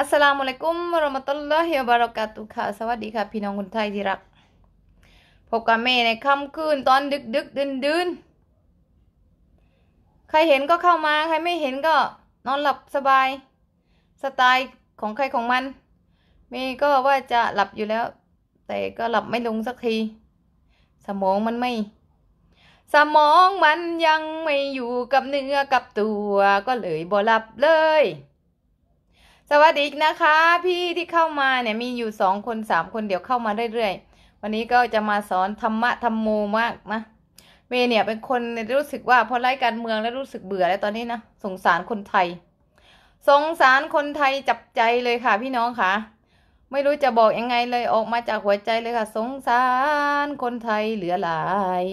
อัสสลามุอะลัยกุมระมะตุลลอฮิวะบารอกาตุค่ะสวัสดีค่ะพี่น้องคนไทยที่รักพบกับแม่ในค่ำคืนตอนดึกดึกดื่นดื่นใครเห็นก็เข้ามาใครไม่เห็นก็ นอนหลับสบาย สไตล์ของใครของมัน มีก็ว่าจะหลับอยู่แล้ว แต่ก็หลับไม่ลงสักที สมองมันไม่ สมองมันยังไม่อยู่กับเนื้อกับตัวก็เลยบ่หลับเลยสวัสดีนะคะ พี่ที่เข้ามาเนี่ยมีอยู่สองคนสามคนเดี๋ยวเข้ามาเรื่อยๆ วันนี้ก็จะมาสอนธรรมะธรรมโมมากนะเมเนี่ยเป็นคนรู้สึกว่าพอไล่การเมืองแล้วรู้สึกเบื่อแล้วตอนนี้นะ สงสารคนไทย สงสารคนไทยจับใจเลยค่ะ พี่น้องค่ะไม่รู้จะบอกยังไงเลยออกมาจากหัวใจเลยค่ะสงสารคนไทยเหลือหลาย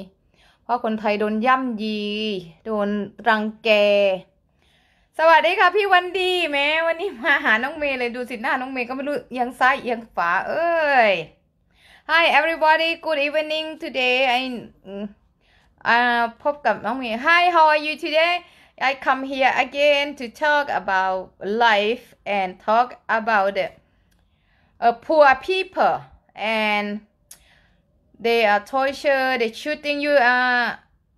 เพราะคนไทยโดนย่ำยี โดนรังแกสวัสดีค่ะพี่วันดีแม่วันนี้มาหาน้องเมย์เลยดูสิหน้าน้องเมย์ก็ไม่รู้เอียงซ้ายเอียงขวาเอ้ย Hi everybody good evening today I uh พบกับน้องเมย์ Hi how are you today I come here again to talk about life and talk about the uh, poor people and they are torture they shooting you uh,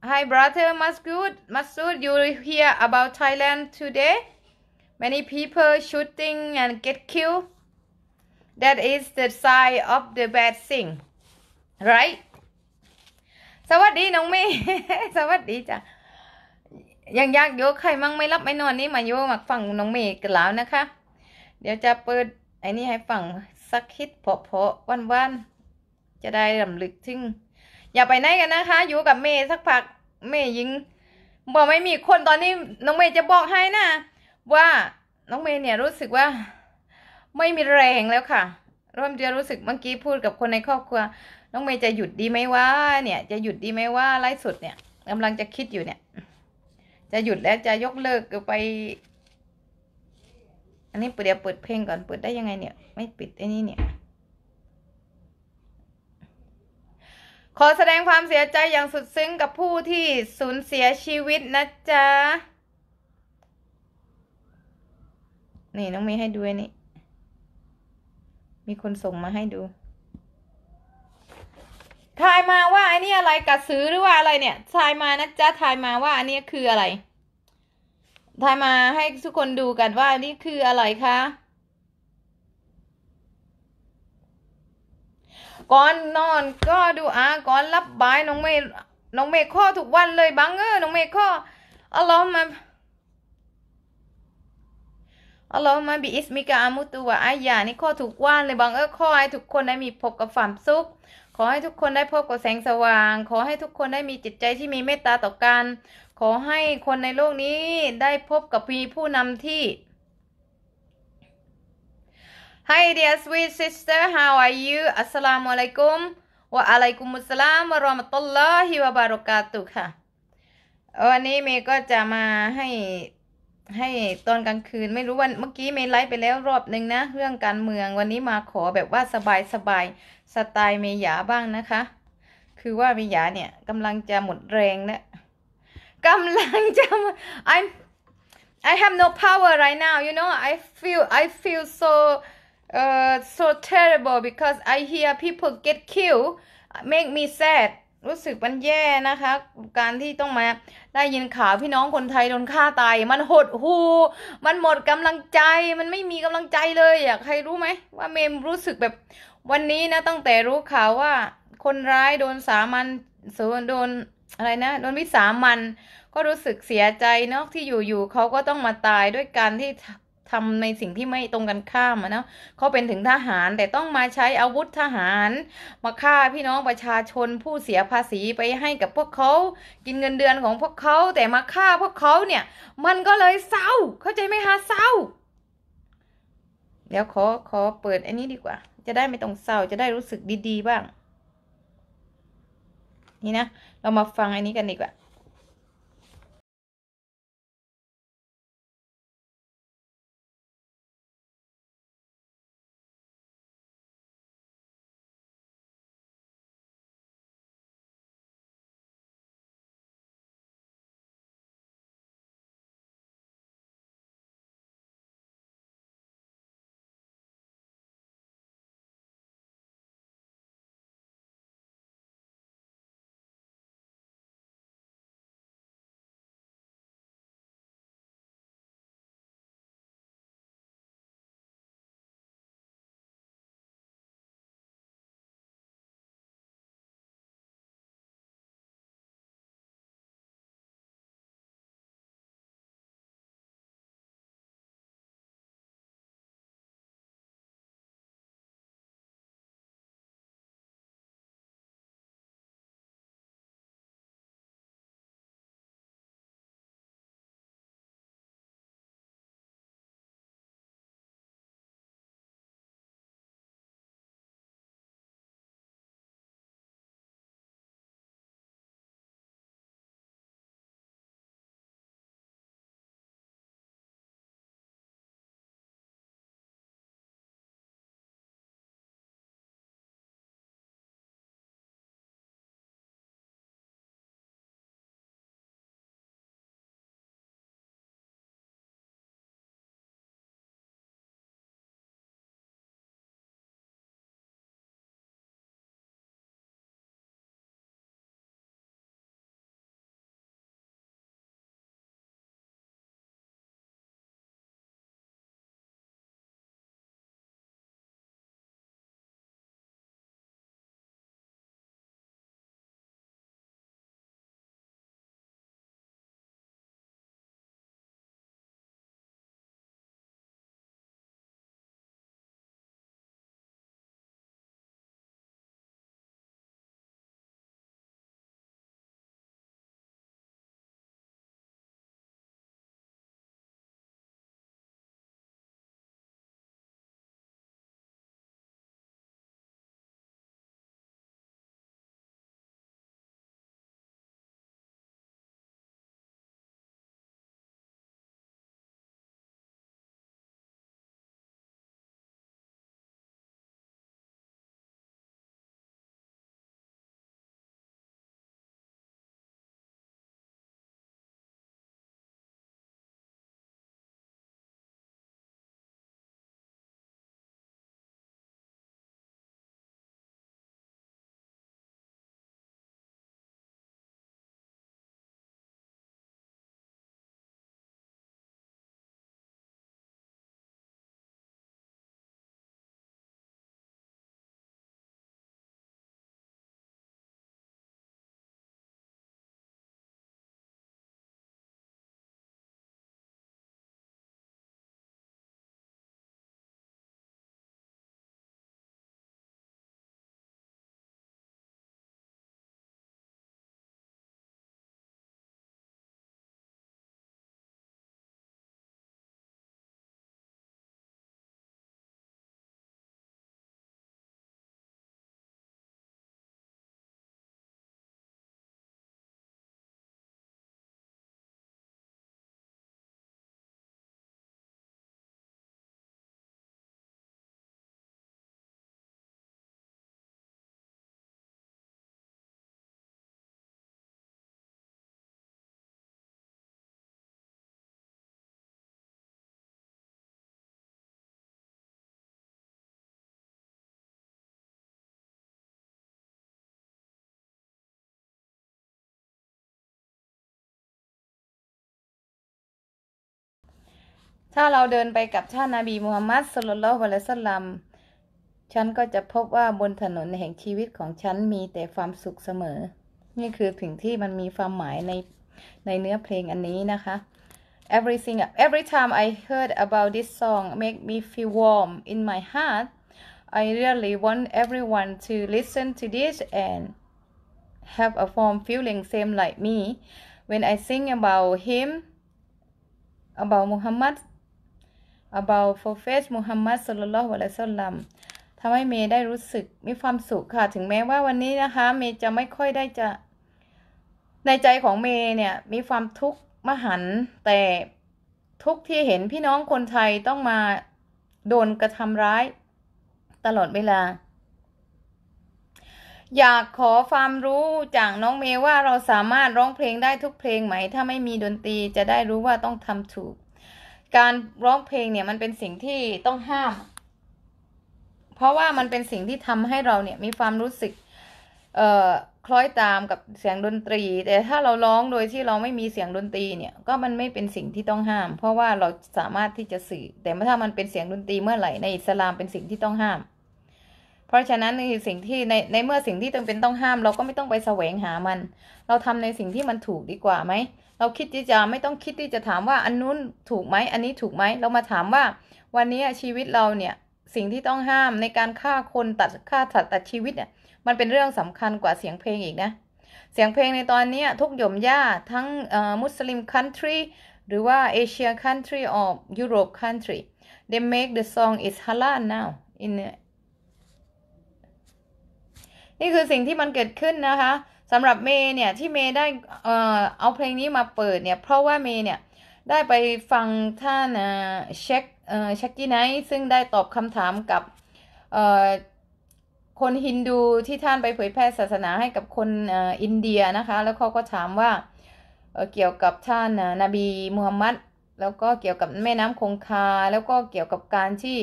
Hi brother m a s o o d m a s o o d you hear about Thailand today? Many people shooting and get killed. That is the sign of the bad thing, right? สวัสดีน้องเมย์สวัสดีจ้ะยังยากโยใครมั่งไม่รับไม่นอนนี่มาโยมาฟังน้องเมย์กันแล้วนะคะ เดี๋ยวจะเปิดไอ้นี่ให้ฟังสักคิดเพาะๆวันๆจะได้ลำลึกถึงอย่าไปไหนกันนะคะ อยู่กับเมย์สักพักเมย์ยิงบอกไม่มีคนตอนนี้น้องเมย์จะบอกให้นะว่าน้องเมย์เนี่ยรู้สึกว่า ไม่มีแรงแล้วค่ะเริ่มจะรู้สึกเมื่อกี้พูดกับคนในครอบครัว น้องเมย์จะหยุดดีไหมว่าเนี่ย จะหยุดดีไหมว่าไล่สสดเนี่ยกำลังจะคิดอยู่เนี่ย จะหยุดแล้วจะยกเลิกไป อันนี้เดี๋ยวเปิดเพลงก่อนเปิดได้ยังไงเนี่ยไม่ปิดไอ้นี่เนี่ยขอแสดงความเสียใจอย่างสุดซึ้งกับผู้ที่สูญเสียชีวิตนะจ๊ะนี่น้องมีให้ดูนี่ มีคนส่งมาให้ดูทายมาว่าอันนี้อะไรกัดซื้อหรือว่าอะไร เนี่ยทายมานะจ๊ะทายมาว่าอันนี้คืออะไรทายมาให้ทุกคนดูกันว่านี่คืออะไรคะก่อนนอนก็ดูอาก่อนรับบายน้องเมย์น้องเมย์ข้อทุกวันเลยบังเออน้องเมย์ข้ออัลลอฮ์มาอัลลอฮ์มาบิอิสมิกาอามุตุวะอายานี่ข้อทุกวันเลยบังเออข้อให้ทุกคนได้มีพบกับความสุขขอให้ทุกคนได้พบกับแสงสว่าง ขอให้ทุกคนได้มีจิตใจที่มีเมตตาต่อกัน ขอให้คนในโลกนี้ได้พบกับมีผู้นำที่ Hi dear sweet sister, how are you? Assalamualaikum wa a l a i k u m s s a l a m wa rahmatullahi wa barakatuh ค่ะวันนี้เมย์ก็จะมาให้ให้ตอนกลางคืนไม่รู้วันเมื่อกี้เมย์ไลฟ์ไปแล้วรอบหนึ่งนะเรื่องการเมืองวันนี้มาขอแบบว่าสบายสบายสไตล์เมย์หยาบ้างนะคะ คือว่าเมย์หยาเนี่ยกำลังจะหมดแรงแล้วกำลังจะ i I have no power right now you know I feel I feel so uh, so terrible because I hear people get killed make me sad รู้สึกมันแย่นะคะ การที่ต้องมาได้ยินข่าว พี่น้องคนไทยโดนฆ่าตาย มันหดหู มันหมดกำลังใจ มันไม่มีกำลังใจเลยอยากใครรู้ไหมว่าเมมรู้สึกแบบวันนี้นะ ตั้งแต่รู้ข่าวว่า คนร้ายโดนสามัสโดนอะไรนะ โดนวิสามัน ก็รู้สึกเสียใจเนาะที่อยู่ๆเขาก็ต้องมาตายด้วยการที่ทำในสิ่งที่ไม่ตรงกันข้ามนะ เขาเป็นถึงทหารแต่ต้องมาใช้อาวุธทหาร มาฆ่าพี่น้องประชาชนผู้เสียภาษีไปให้กับพวกเขา กินเงินเดือนของพวกเขาแต่มาฆ่าพวกเขาเนี่ย มันก็เลยเศร้า เข้าใจไหมคะเศร้าเดี๋ยวขอขอเปิดอันนี้ดีกว่า จะได้ไม่ต้องเศร้าจะได้รู้สึกดี ๆ บ้าง นี่นะเรามาฟังอันนี้กันดีกว่าถ้าเราเดินไปกับท่านนาบีมูฮัมมัดสุลลัลฮุะลัสลัม ฉันก็จะพบว่าบนถนนแห่งชีวิตของฉันมีแต่ความสุขเสมอ นี่คือถึงที่มันมีความหมายใน ในเนื้อเพลงอันนี้ นะคะ everything every time I heard about this song make me feel warm in my heart I really want everyone to listen to this and have a warm feeling same like me when I sing about him about Muhammad about Prophet Muhammad Sallallahu Alaihi Wasallam ทำให้เมย์ได้รู้สึกมีความสุขค่ะถึงแม้ว่าวันนี้นะคะ เมย์จะไม่ค่อยได้จะในใจของเมย์เนี่ยมีความทุกข์มหัน แต่ทุกที่เห็นพี่น้องคนไทยต้องมาโดนกระทำร้ายตลอดเวลา อยากขอความรู้จากน้องเมย์ว่าเราสามารถร้องเพลงได้ทุกเพลงไหม ถ้าไม่มีดนตรีจะได้รู้ว่าต้องทำถูกการร้องเพลงเนี่ยมันเป็นสิ่งที่ต้องห้าม เพราะว่ามันเป็นสิ่งที่ทำให้เราเนี่ยมีความรู้สึก เอ่อคล้อยตามกับเสียงดนตรี แต่ถ้าเราร้องโดยที่เราไม่มีเสียงดนตรี เนี่ยก็มันไม่เป็นสิ่งที่ต้องห้าม เพราะว่าเราสามารถที่จะสื่อ แต่ถ้ามันเป็นเสียงดนตรีเมื่อไหร่ในอิสลามเป็นสิ่งที่ต้องห้าม เพราะฉะนั้นในสิ่งที่ในในเมื่อสิ่งที่จำเป็นต้องห้ามเราก็ไม่ต้องไปแสวงหามัน เราทำในสิ่งที่มันถูกดีกว่าไหมเราคิดที่จะไม่ต้องคิดที่จะถามว่าอันนู้นถูกไหม อันนี้ถูกไหมเรามาถามว่าวันนี้ชีวิตเราเนี่ยสิ่งที่ต้องห้ามในการฆ่าคนตัดฆ่าสัตว์ตัดชีวิตเนี่ยมันเป็นเรื่องสำคัญกว่าเสียงเพลงอีกนะ เสียงเพลงในตอนนี้ทุกหย่อมย่า ทั้งมุสลิมคันทรีหรือว่าเอเชียคันทรีออฟยุโรปคันทรี they make the song is halal now in นี่คือสิ่งที่มันเกิดขึ้นนะคะสำหรับเมย์เนี่ยที่เมย์ได้เอาเพลงนี้มาเปิดเนี่ยเพราะว่าเมย์เนี่ยได้ไปฟังท่านเช็คเชักกี้ไนท์ซึ่งได้ตอบคำถามกับคนฮินดูที่ท่านไปเผยแพร่ศาสนาให้กับคนอินเดียนะคะแล้วเขาก็ถามว่าเกี่ยวกับท่านนาบีมูฮัมมัดแล้วก็เกี่ยวกับแม่น้ำคงคา แล้วก็เกี่ยวกับการที่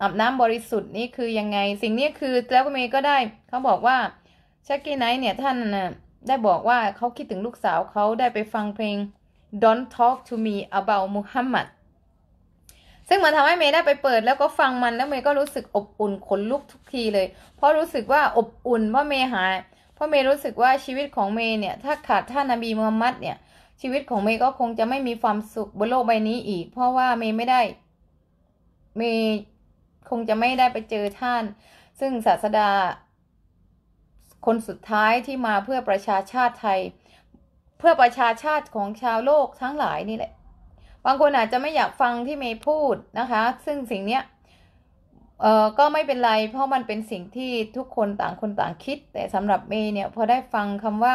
อาบน้ำบริสุทธิ์นี่คือยังไงสิ่งนี้คือแล้วเมย์ก็ได้เขาบอกว่าชักกี้ไนท์เนี่ยท่านได้บอกว่าเขาคิดถึงลูกสาวเขาได้ไปฟังเพลง Don't Talk to Me About Muhammad ซึ่งมันทำให้เมย์ได้ไปเปิด แล้วก็ฟังมันแล้วเมย์ก็รู้สึกอบอุ่นขนลุกทุกทีเลย เพราะรู้สึกว่าอบอุ่นว่าเมย์หาย เพราะเมย์รู้สึกว่าชีวิตของเมย์เนี่ย ถ้าขาดท่านนบีมูฮัมมัดเนี่ย ชีวิตของเมย์ก็คงจะไม่มีความสุขบนโลกใบนี้อีก เพราะว่าเมย์ไม่ได้ เมย์คงจะไม่ได้ไปเจอท่าน ซึ่งศาสดาคนสุดท้ายที่มาเพื่อประชาชาติไทย เพื่อประชาชาติของชาวโลกทั้งหลายนี่แหละ บางคนอาจจะไม่อยากฟังที่เมย์พูดนะคะ ซึ่งสิ่งเนี้ยเอ่อก็ไม่เป็นไรเพราะมันเป็นสิ่งที่ทุกคนต่างคนต่างคิด แต่สำหรับเมย์เนี่ย พอได้ฟังคำว่า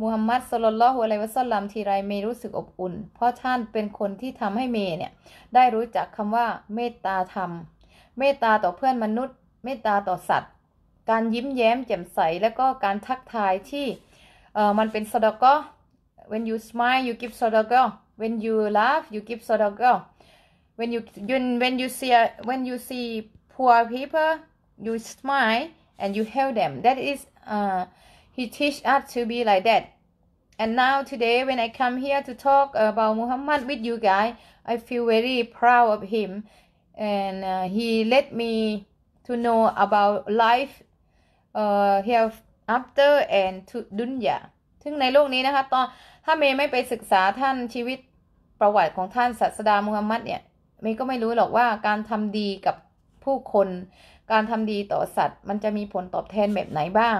มูฮัมหมัดสลลลลฮุอะลัยวะซัลลัมทีไรเมย์รู้สึกอบอุ่น เพราะท่านเป็นคนที่ทำให้เมย์เนี่ยได้รู้จักคำว่าเมตตาธรรม เมตตาต่อเพื่อนมนุษย์ เมตตาต่อสัตว์การยิ้มแย้มแจ่มใสแล้วก็การทักทายที่เออมันเป็นสดก็ when you smile you give สดก็ when you laugh you give สดก็ when you when you see when you see poor people you smile and you help them that is uh he teach us to be like that and now today when I come here to talk about Muhammad with you guys I feel very proud of him and uh, he let me to know about life เอ่อ health after and to dunya ซึ่งในโลกนี้นะคะตอนถ้าเมย์ไม่ไปศึกษาท่านชีวิตประวัติของท่านศาสดามุฮัมมัดเนี่ย เมย์ก็ไม่รู้หรอกว่าการทำดีกับผู้คน การทำดีต่อสัตว์ มันจะมีผลตอบแทนแบบไหนบ้าง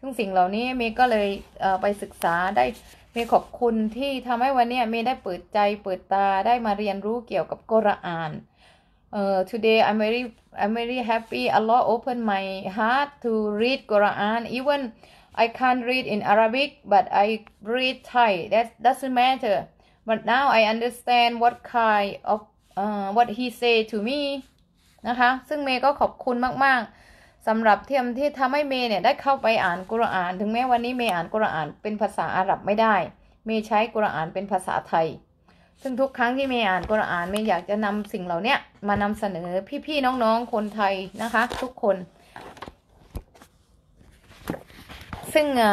ซึ่งสิ่งเหล่านี้เมย์ก็เลยเออ่ไปศึกษาได้ เมย์ขอบคุณที่ทำให้วันนี้เมย์ได้เปิดใจเปิดตาได้มาเรียนรู้เกี่ยวกับกุรอาน uh, today I'm very I'm very happy. Allah opened my heart to read Quran. Even I can't read in Arabic, but I read Thai. That doesn't matter. But now I understand what kind of uh, what he s a y to me นะคะซึ่งเมย์ก็ขอบคุณมากๆสำหรับเทียมที่ทำให้เมย์เนี่ยได้เข้าไปอ่านกุรอานถึงแม้วันนี้เมย์อ่านกุรอานเป็นภาษาอาหรับไม่ได้เมย์ใช้กุรอานเป็นภาษาไทยซึ่งทุกครั้งที่เมย์อ่านกุรอานเมย์อยากจะนำสิ่งเหล่านี้มานำเสนอพี่ๆน้องๆคนไทยนะคะ ทุกคน ซึ่งอ่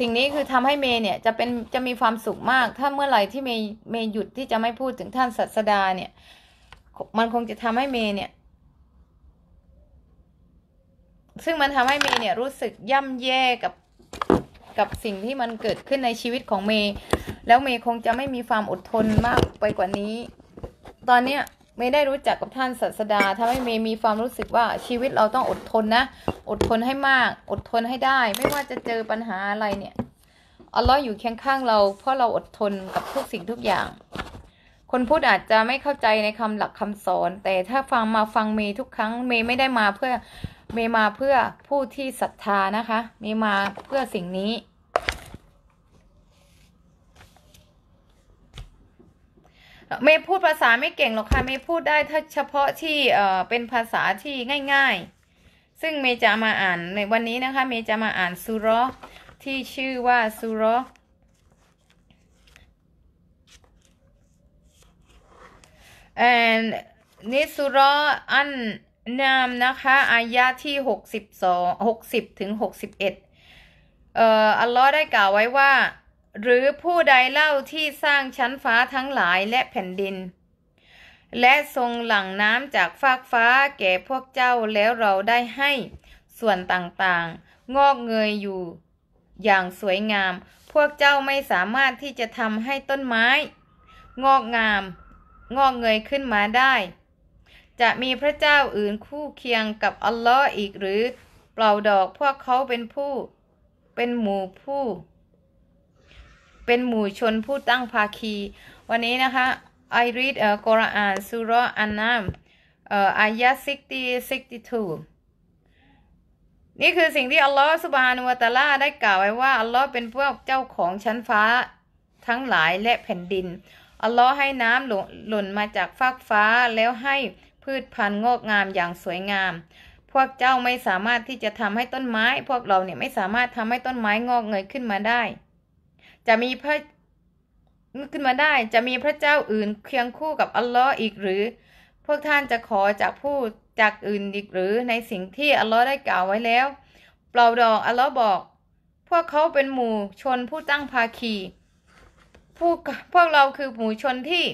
สิ่งนี้คือทำให้เมย์เนี่ยจะเป็นจะมีความสุขมาก ถ้าเมื่อ ไหร่ที่เมย์เมย์หยุดที่จะไม่พูดถึงท่านศาสดาเนี่ยมันคงจะทำให้เมย์เนี่ยซึ่งมันทำให้เมย์เนี่ยรู้สึกย่ำแย่กับกับสิ่งที่มันเกิดขึ้นในชีวิตของเมย์แล้วเมย์คงจะไม่มีความอดทนมากไปกว่านี้ ตอนเนี้ยเมย์ได้รู้จักกับท่านศาสดาทำให้เมย์มีความรู้สึกว่าชีวิตเราต้องอดทนนะ อดทนให้มาก อดทนให้ได้ ไม่ว่าจะเจอปัญหาอะไรเนี่ยอัลลอฮ์อยู่เคียงข้างเรา เพราะเราอดทนกับทุกสิ่งทุกอย่าง คนพูดอาจจะไม่เข้าใจในคำหลักคำสอน แต่ถ้าฟังมาฟังเมย์ทุกครั้ง เมย์ไม่ได้มาเพื่อ เมย์มาเพื่อผู้ที่ศรัทธานะคะ เมย์มาเพื่อสิ่งนี้เมย์พูดภาษาไม่เก่งหรอกค่ะเมย์พูดได้ถ้าเฉพาะที่เอ่อเป็นภาษาที่ง่ายๆ ซึ่งเมย์จะมาอ่านในวันนี้นะคะเมย์จะมาอ่าน ซูรอที่ชื่อว่า ซูรอแอนนิสุรออันนามนะคะอายะที่หกสิบสองหกสิบถึงหกสิบเอ็ดเอ่ออัลลอฮ์ได้กล่าวไว้ว่าหรือผู้ใดเล่าที่สร้างชั้นฟ้าทั้งหลายและแผ่นดิน และทรงหลั่งน้ำจากฟากฟ้าแก่พวกเจ้าแล้วเราได้ให้ ส่วนต่างๆ งอกเงยอยู่ อย่างสวยงาม พวกเจ้าไม่สามารถที่จะทำให้ต้นไม้ งอกงาม งอกเงยขึ้นมาได้ จะมีพระเจ้าอื่นคู่เคียงกับอัลลอฮ์อีกหรือเปล่า ดอกพวกเขาเป็นผู้ เป็นหมู่ผู้เป็นหมู่ชนผู้ตั้งภาคี วันนี้นะคะ I read เอ่อกุรอานสุรอันนามเอ่ออายะ60 62นี่คือสิ่งที่อัลลอฮฺสุบานุวะตาลาได้กล่าวไว้ว่าอัลลอฮฺเป็นพวกเจ้าของชั้นฟ้าทั้งหลายและแผ่นดิน อัลลอฮฺให้น้ำหล่นมาจากฟากฟ้าแล้วให้พืชพันธุ์งอกงามอย่างสวยงาม พวกเจ้าไม่สามารถที่จะทำให้ต้นไม้ พวกเราเนี่ยไม่สามารถทำให้ต้นไม้งอกเงยขึ้นมาได้จะมีพระขึ้นมาได้ จะมีพระเจ้าอื่นเคียงคู่กับอัลลอฮ์อีกหรือ พวกท่านจะขอจากผู้จากอื่นอีกหรือในสิ่งที่อัลลอฮ์ได้กล่าวไว้แล้วเปล่าดอกอัลลอฮ์บอก พวกเขาเป็นหมู่ชนผู้ตั้งภาคี พวกพวกเราคือหมู่ชนที่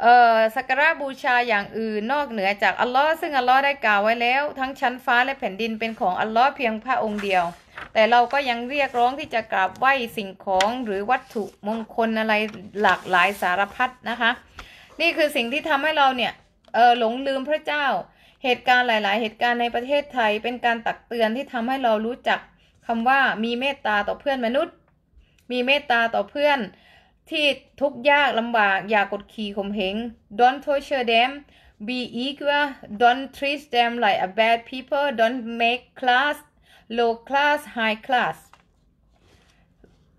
เอ่อสักการะบูชาอย่างอื่นนอกเหนือจากอัลลอฮ์ซึ่งอัลลอฮ์ได้กล่าวไว้แล้ว ทั้งชั้นฟ้า และแผ่นดินเป็นของอัลลอฮ์เพียงพระองค์เดียวแต่เราก็ยังเรียกร้องที่จะกราบไหว้สิ่งของหรือวัตถุมงคลอะไรหลากหลายสารพัดนะคะ นี่คือสิ่งที่ทำให้เราเนี่ย เออหลงลืมพระเจ้า เหตุการณ์หลาย ๆ เหตุการณ์ในประเทศไทยเป็นการตักเตือนที่ทำให้เรารู้จักคำว่ามีเมตตาต่อเพื่อนมนุษย์ มีเมตตาต่อเพื่อนที่ทุกยากลำบากอย่ากดขี่ข่มเหง don't torture them be equal don't treat them like a bad people don't make class low class high class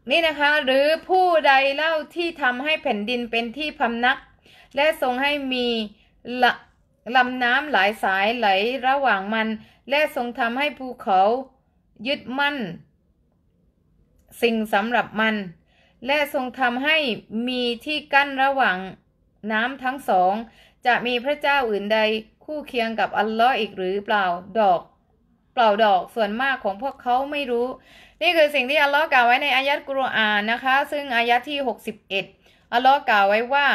นี่นะคะหรือผู้ใดเล่าที่ทำให้แผ่นดินเป็นที่พำนัก และทรงให้มีลลำน้ำหลายสายไหลระหว่างมัน และทรงทำให้ภูเขายึดมั่น สิ่งสำหรับมัน และทรงทำให้มีที่กั้นระหว่างน้ำทั้งสอง จะมีพระเจ้าอื่นใด คู่เคียงกับอัลลอฮ์อีกหรือเปล่าดอกเปล่าดอกส่วนมากของพวกเขาไม่รู้ นี่คือสิ่งที่อัลลอฮ์กล่าวไว้ในอายัดกุรอานนะคะ ซึ่งอายัดที่ 61อัลลอฮ์กล่าวไว้ว่า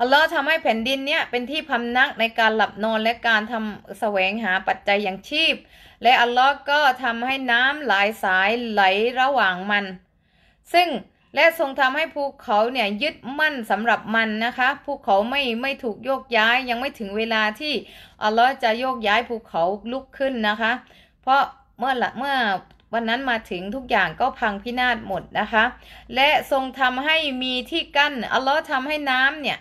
อัลลอฮ์ทำให้แผ่นดินเนี่ยเป็นที่พำนักในการหลับนอนและการทำแสวงหาปัจจัยอย่างชีพ และอัลลอฮ์ก็ทำให้น้ำหลายสายไหลระหว่างมัน ซึ่งและทรงทำให้ภูเขาเนี่ยยึดมั่นสำหรับมันนะคะภูเขาไม่ไม่ถูกโยกย้ายยังไม่ถึงเวลาที่อัลลอฮ์จะโยกย้ายภูเขาลุกขึ้นนะคะ เพราะเมื่อละเมื่อวันนั้นมาถึงทุกอย่างก็พังพินาศหมดนะคะ และทรงทำให้มีที่กั้นอัลลอฮ์ทำให้น้ำเนี่ย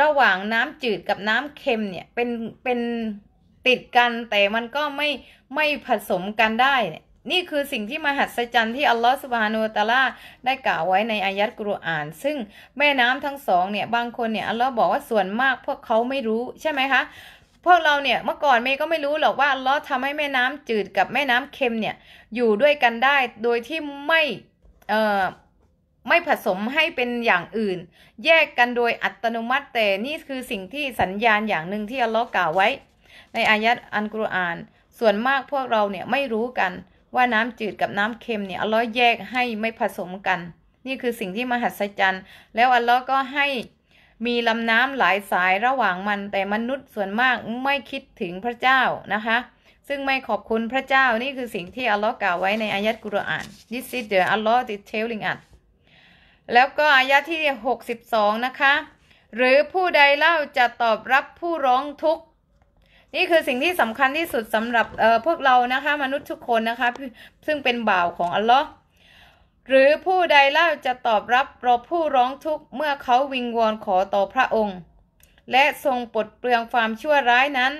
ระหว่างน้ำจืดกับน้ำเค็มเนี่ยเป็นเป็นติดกันแต่มันก็ไม่ไม่ผสมกันได้เนี่ยนี่คือสิ่งที่มหัศจรรย์ที่อัลลอฮฺสุบฮานูตะลาได้กล่าวไว้ในอายัดกุรอาน ซึ่งแม่น้ำทั้งสองเนี่ย บางคนเนี่ยอัลลอฮ์บอกว่าส่วนมาก พวกเขาไม่รู้ใช่ไหมคะ พวกเราเนี่ยเมื่อก่อนเมย์ก็ไม่รู้หรอก ว่าอัลลอฮ์ทำให้แม่น้ำจืดกับแม่น้ำเค็มเนี่ยอยู่ด้วยกันได้โดยที่ไม่ไม่ผสมให้เป็นอย่างอื่น แยกกันโดยอัตโนมัติแต่นี่คือสิ่งที่สัญญาณอย่างหนึ่งที่อัลลอฮ์กล่าวไว้ ในอายัดอันกุรอาน ส่วนมากพวกเราเนี่ยไม่รู้กันว่าน้ำจืดกับน้ำเค็มเนี่ยอัลลอฮ์แยกให้ไม่ผสมกัน นี่คือสิ่งที่มหัศจรรย์ แล้วอัลลอฮ์ก็ให้มีลำน้ำหลายสายระหว่างมันแต่มนุษย์ส่วนมากไม่คิดถึงพระเจ้านะคะ ซึ่งไม่ขอบคุณพระเจ้านี่คือสิ่งที่อัลลอฮ์กล่าวไว้ในอายัดกุรอาน This is the Allah the telling us แล้วก็อายะที่ 62 นะคะ หรือผู้ใดเล่าจะตอบรับผู้ร้องทุกข์นี่คือสิ่งที่สำคัญที่สุดสำหรับเอ่อพวกเรานะคะมนุษย์ทุกคนนะคะซึ่งเป็นบ่าวของอัลลอฮ์หรือผู้ใดเล่าจะตอบรับรอผู้ร้องทุกข์เมื่อเขาวิงวอนขอต่อพระองค์ และทรงปลดเปลืองความชั่วร้ายนั้น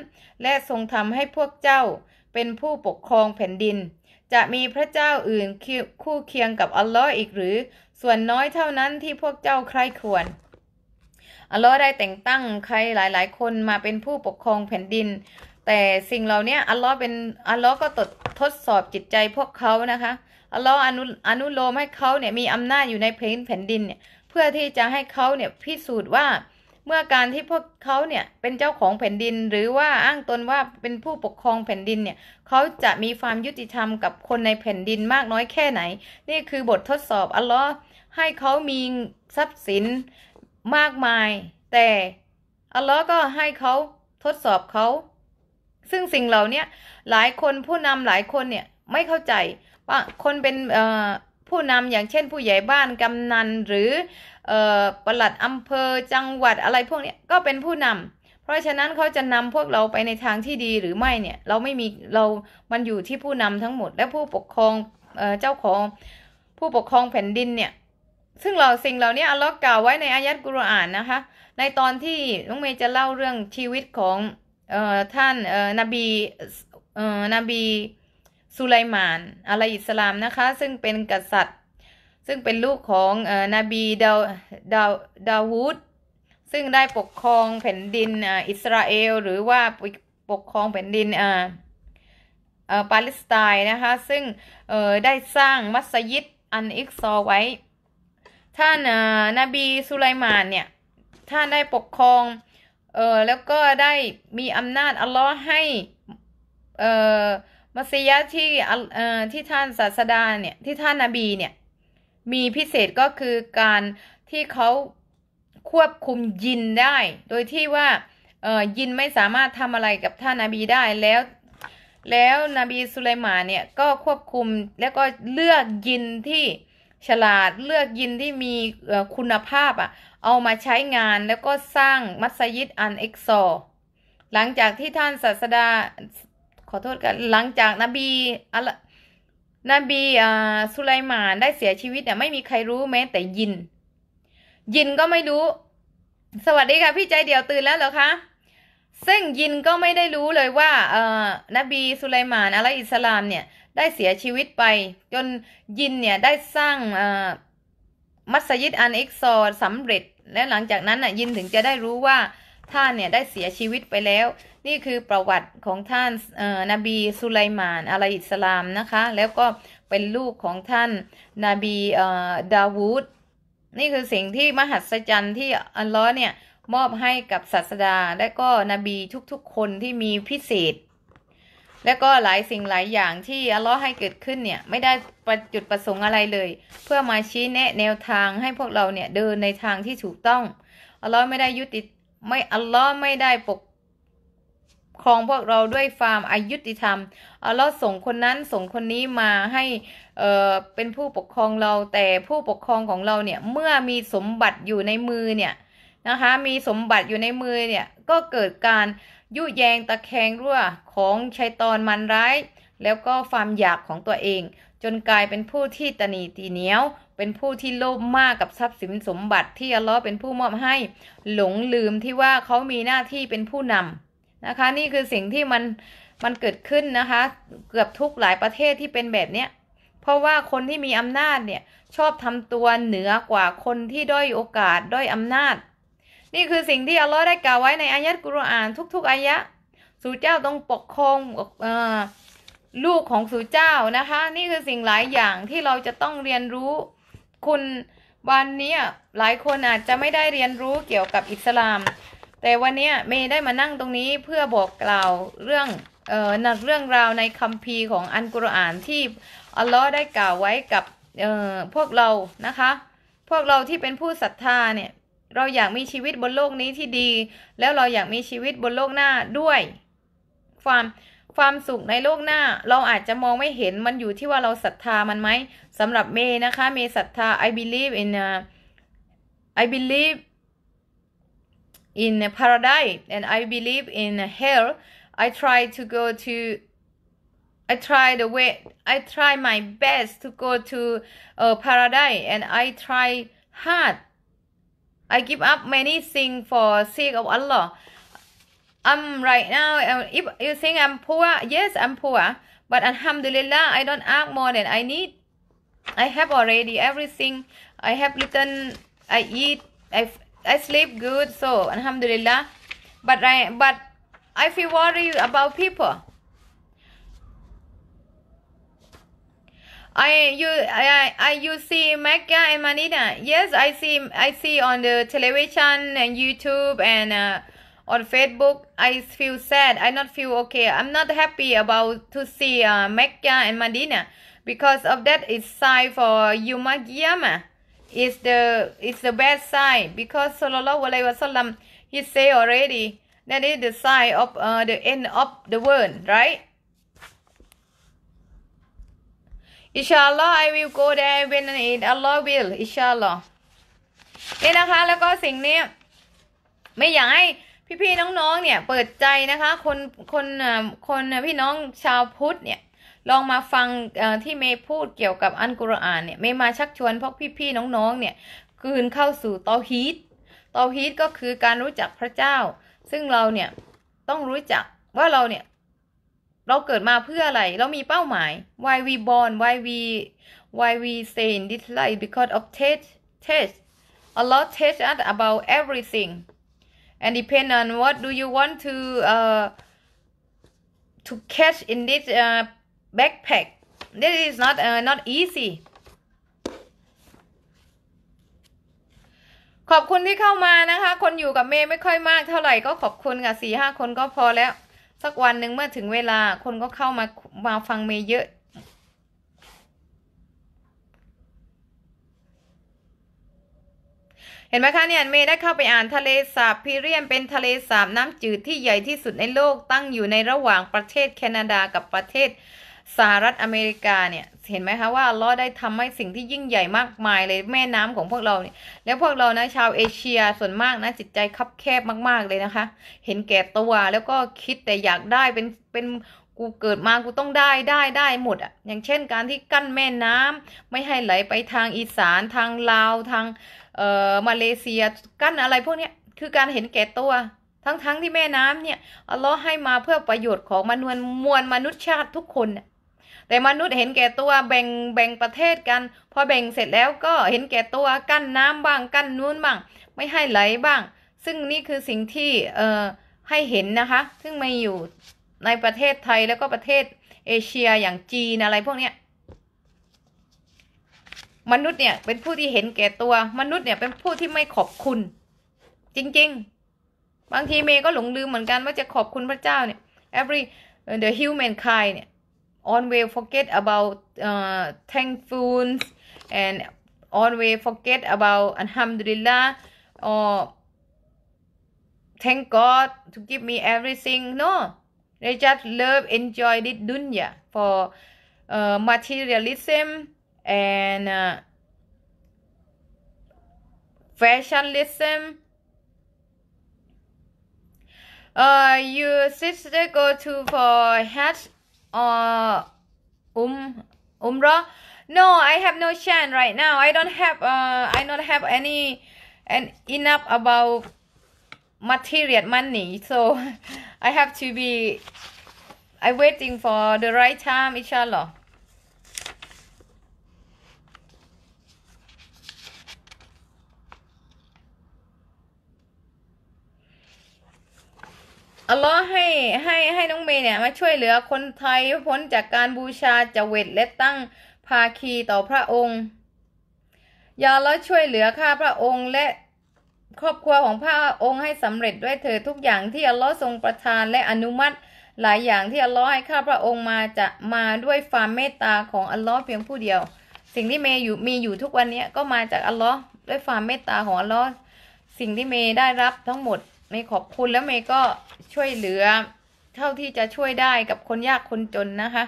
และทรงทำให้พวกเจ้าเป็นผู้ปกครองแผ่นดิน จะมีพระเจ้าอื่นคู่เคียงกับอัลลอฮ์อีกหรือส่วนน้อยเท่านั้นที่พวกเจ้าใคร่ควรอัลลอฮ์ได้แต่งตั้งใครหลายๆ คนมาเป็นผู้ปกครองแผ่นดิน แต่สิ่งเหล่านี้อัลลอฮ์เป็นอัลลอฮ์ก็ตดทดสอบจิตใจพวกเขานะคะอัลลอฮ์อนุอนุโลมให้เขาเนี่ยมีอำนาจอยู่ในพื้นแผ่นดินเนี่ยเพื่อที่จะให้เขาเนี่ยพิสูจน์ว่าเมื่อการที่พวกเขาเนี่ยเป็นเจ้าของแผ่นดินหรือว่าอ้างตนว่าเป็นผู้ปกครองแผ่นดินเนี่ยเขาจะมีความยุติธรรมกับคนในแผ่นดินมากน้อยแค่ไหน นี่คือบททดสอบอัลลอฮ์ให้เขามีทรัพย์สินมากมายแต่อัลลอฮ์ก็ให้เขาทดสอบเขาซึ่งสิ่งเหล่านี้หลายคนผู้นำหลายคนเนี่ยไม่เข้าใจว่าคนเป็นผู้นำอย่างเช่นผู้ใหญ่บ้านกำนันหรือปลัดอำเภอจังหวัดอะไรพวกนี้ก็เป็นผู้นำเพราะฉะนั้นเขาจะนำพวกเราไปในทางที่ดีหรือไม่เนี่ย เราไม่มีเรามันอยู่ที่ผู้นำทั้งหมด และผู้ปกครองเจ้าของผู้ปกครองแผ่นดินเนี่ยซึ่งเราสิ่งเหล่านี้อัลลอฮ์กล่าวไว้ในอายัดกุรอานนะคะในตอนที่น้องเมย์จะเล่าเรื่องชีวิตของเอ่อท่านเอ่อนบีเอ่อนบีสุไลมานอะลัยอิสลามนะคะซึ่งเป็นกษัตริย์ ซึ่งเป็นลูกของเอ่อนบีดาวดาวดาวูดซึ่งได้ปกครองแผ่นดินอ่อิสราเอลหรือว่าปกครองแผ่นดินอ่าเออ่ปาเลสไตน์นะคะซึ่งเออ่ได้สร้างมัสยิดอันอิกซอไว้ท่านนาบีสุไลมานเนี่ย ท่านได้ปกครอง เออแล้วก็ได้มีอำนาจอัลลอฮ์ให้เออมัสยิดที่เออที่ท่านศาสดาเนี่ยที่ท่านนาบีเนี่ยมีพิเศษก็คือการที่เขาควบคุมยินได้ โดยที่ว่าเออยินไม่สามารถทำอะไรกับท่านนาบีได้แล้ว แล้วนบีสุไลมานเนี่ยก็ควบคุมแล้วก็เลือกยินที่ฉลาดเลือกยินที่มีคุณภาพอ่ะ เอามาใช้งานแล้วก็สร้างมัสยิดอันเอกซอ หลังจากที่ท่านศาสดาขอโทษกันหลังจากนบีอัลนบี อ่า สุไลมานได้เสียชีวิตเนี่ยไม่มีใครรู้แม้แต่ยิน ยินก็ไม่รู้ สวัสดีค่ะ พี่ใจเดียวตื่นแล้ว เหรอคะ ซึ่งยินก็ไม่ได้รู้เลยว่าเอ่อนบีสุไลมานอะลัยอิสลามเนี่ยได้เสียชีวิตไปจนยินเนี่ยได้สร้างมัสยิดอันอิกซอร์สำเร็จ และหลังจากนั้นน่ะยินถึงจะได้รู้ว่าท่านเนี่ยได้เสียชีวิตไปแล้ว นี่คือประวัติของท่านนาบีสุไลมานอะลัยอิสลามนะคะแล้วก็เป็นลูกของท่านนาบีดาวูดนี่คือสิ่งที่มหัศจรรย์ที่อัลลอฮ์เนี่ยมอบให้กับศาสดาและก็นบีทุกๆคนที่มีพิเศษและก็หลายสิ่งหลายอย่างที่อัลลอฮ์ให้เกิดขึ้นเนี่ยไม่ได้ประจุดประสงค์อะไรเลย เพื่อมาชี้แนะแนวทางให้พวกเราเนี่ยเดินในทางที่ถูกต้องอัลลอฮ์ไม่ได้ยุติไม่อัลลอฮ์ไม่ได้ปกครองพวกเราด้วยความอายุติธรรมอัลลอฮ์ส่งคนนั้นส่งคนนี้มาให้เอ่อเป็นผู้ปกครองเรา แต่ผู้ปกครองของเราเนี่ย เมื่อมีสมบัติอยู่ในมือเนี่ยนะคะมีสมบัติอยู่ในมือเนี่ยก็เกิดการยุแยงตะแคงรั่วของชัยตอนมันร้าย แล้วก็ความอยากของตัวเอง จนกลายเป็นผู้ที่ตนีตีเหนียว เป็นผู้ที่โลภมากกับทรัพย์สินสมบัติ ที่อัลลอฮ์เป็นผู้มอบให้หลงลืมที่ว่าเขามีหน้าที่เป็นผู้นำนะคะ นี่คือสิ่งที่มัน มันเกิดขึ้นนะคะ เกือบทุกหลายประเทศที่เป็นแบบเนี้ย เพราะว่าคนที่มีอำนาจเนี่ยชอบทำตัวเหนือกว่าคนที่ด้อยโอกาสด้อยอำนาจนี่คือสิ่งที่อัลลอฮ์ได้กล่าวไว้ในอายะห์กุรอานทุกๆอายะสู่เจ้าต้องปกครองลูกของสู่เจ้านะคะ นี่คือสิ่งหลายอย่างที่เราจะต้องเรียนรู้คุณวันนี้หลายคนอาจจะไม่ได้เรียนรู้เกี่ยวกับอิสลาม แต่วันนี้เมย์ได้มานั่งตรงนี้เพื่อบอกกล่าวเรื่องเอ่อนักเรื่องราวในคัมภีร์ของอันกุรอานที่อัลลอฮ์ได้กล่าวไว้กับเอ่อพวกเรานะคะ พวกเราที่เป็นผู้ศรัทธาเนี่ยเราอยากมีชีวิตบนโลกนี้ที่ดี แล้วเราอยากมีชีวิตบนโลกหน้าด้วย ความความสุขในโลกหน้าเราอาจจะมองไม่เห็นมันอยู่ที่ว่าเราศรัทธามันไหมสำหรับเมย์นะคะเมย์ศรัทธา I believe in uh, I believe in paradise and I believe in hell I try to go to I try the way I try my best to go to uh, paradise and I try hard I give up many things for sake of Allah. I'm right now, um, if you think I'm poor, yes, I'm poor. But Alhamdulillah, I don't ask more than I need. I have already everything. I have little, I eat, I, I sleep good. So Alhamdulillah. But I, but I feel worried about people. I you I, I you see Mecca and Medina. Yes, I see I see on the television and YouTube and uh, on Facebook. I feel sad. I not feel okay. I'm not happy about to see uh, Mecca and Medina because of that. It's sign for Yuma Giyama. It's the it's the bad sign because Sallallahu Alaihi Wasallam he say already that is the sign of uh, the end of the world, right? อ n s ัล l l อ h I will go there when it Allah will อ n s ั a l l a h นี่นะคะแล้วก็สิ่งนี้ไม่อยากให้พี่ๆน้องๆเนี่ยเปิดใจนะคะ คนคนคนพี่น้องชาวพุทธเนี่ยลองมาฟังที่เมย์พูดเกี่ยวกับอันกุรอานเนี่ยเมย์มาชักชวนพวกพี่ๆน้องๆเนี่ย คืนเข้าสู่เตาฮีตเตาฮีตก็คือการรู้จักพระเจ้า ซึ่งเราเนี่ยต้องรู้จักว่าเราเนี่ยเราเกิดมาเพื่ออะไร เรามีเป้าหมาย why we born why we why we stay in this life because of test test a l o t t e s t us about everything and depend on what do you want to uh to catch in this uh backpack this is not uh, not easy ขอบคุณที่เข้ามานะคะ คนอยู่กับเมย์ไม่ค่อยมากเท่าไหร่ก็ขอบคุณค่ะสี่ห้าคนก็พอแล้วสักวันหนึ่งเมื่อถึงเวลาคนก็เข้ามามาฟังเมย์เยอะ เห็นไหมคะเนี่ยเมย์ได้เข้าไปอ่านทะเลสาบพิเรียมเป็นทะเลสาบน้ำจืดที่ใหญ่ที่สุดในโลกตั้งอยู่ในระหว่างประเทศแคนาดากับประเทศสหรัฐอเมริกาเนี่ย เห็นไหมคะว่าอัลลอฮ์ได้ทำให้สิ่งที่ยิ่งใหญ่มากมายเลยแม่น้ำของพวกเราเนี่ย แล้วพวกเรานะชาวเอเชียส่วนมากนะ จิตใจคับแคบมากๆเลยนะคะ เห็นแก่ตัวแล้วก็คิดแต่อยากได้เป็น เป็นกูเกิดมากูต้องได้ได้ได้หมดอ่ะ อย่างเช่น การที่กั้นแม่น้ำ ไม่ให้ไหลไปทางอีสานทางลาวทางเอ่อมาเลเซียกั้นอะไรพวกเนี้ยคือการเห็นแก่ตัวทั้งๆทที่แม่น้ำเนี่ยอัลลอฮ์ให้มาเพื่อประโยชน์ของมนุษย์มวลมนุษยชาติทุกคนน่ะแต่มนุษย์เห็นแก่ตัวแบ่งแบ่งประเทศกัน พอแบ่งเสร็จแล้วก็เห็นแก่ตัวกั้นน้ำบ้างกั้นนู้นบ้าง ไม่ให้ไหลบ้าง ซึ่งนี่คือสิ่งที่เอ่อให้เห็นนะคะ ซึ่งไม่อยู่ในประเทศไทยแล้วก็ประเทศเอเชียอย่างจีนอะไรพวกเนี้ยมนุษย์เนี่ยเป็นผู้ที่เห็นแก่ตัวมนุษย์เนี่ยเป็นผู้ที่ไม่ขอบคุณ จริงๆ บางทีเมย์ก็หลงลืมเหมือนกันว่าจะขอบคุณพระเจ้าเนี่ย every the human kind เนี่ย on forget about uh, thankfulness and on forget about alhamdulillah or uh, thank god to give me everything no they just love enjoy this dunya for uh, materialism and uh, fashionism uh, your sister go to for hajj uh, um, umrah? No, I have no chance right now. I don't have, uh, I don't have any, and enough about material money. So I have to be, I waiting for the right time, inshallah. ให้ให้น้องเมย์เนี่ยมาช่วยเหลือคนไทยพ้นจากการบูชาจเวตและตั้งภาคีต่อพระองค์ยาล้ช่วยเหลือข้าพระองค์ และครอบครัวของพระองค์ให้สำเร็จด้วยเถิดทุกอย่างที่อัลลอฮ์ทรงประทานและอนุมัติหลายอย่างที่อัลลอฮ์ให้ข้าพระองค์มาจะมาด้วยความเมตตาของอัลลอฮ์เพียงผู้เดียว สิ่งที่เมย์อยู่มีอยู่ทุกวันนี้ก็มาจากอัลลอฮ์ด้วยความเมตตาของอัลลอฮ์สิ่งที่เมย์ได้รับทั้งหมดเมย์ขอบคุณแล้วเมย์ก็ช่วยเหลือ เท่าที่จะช่วยได้กับคนยากคนจนนะคะ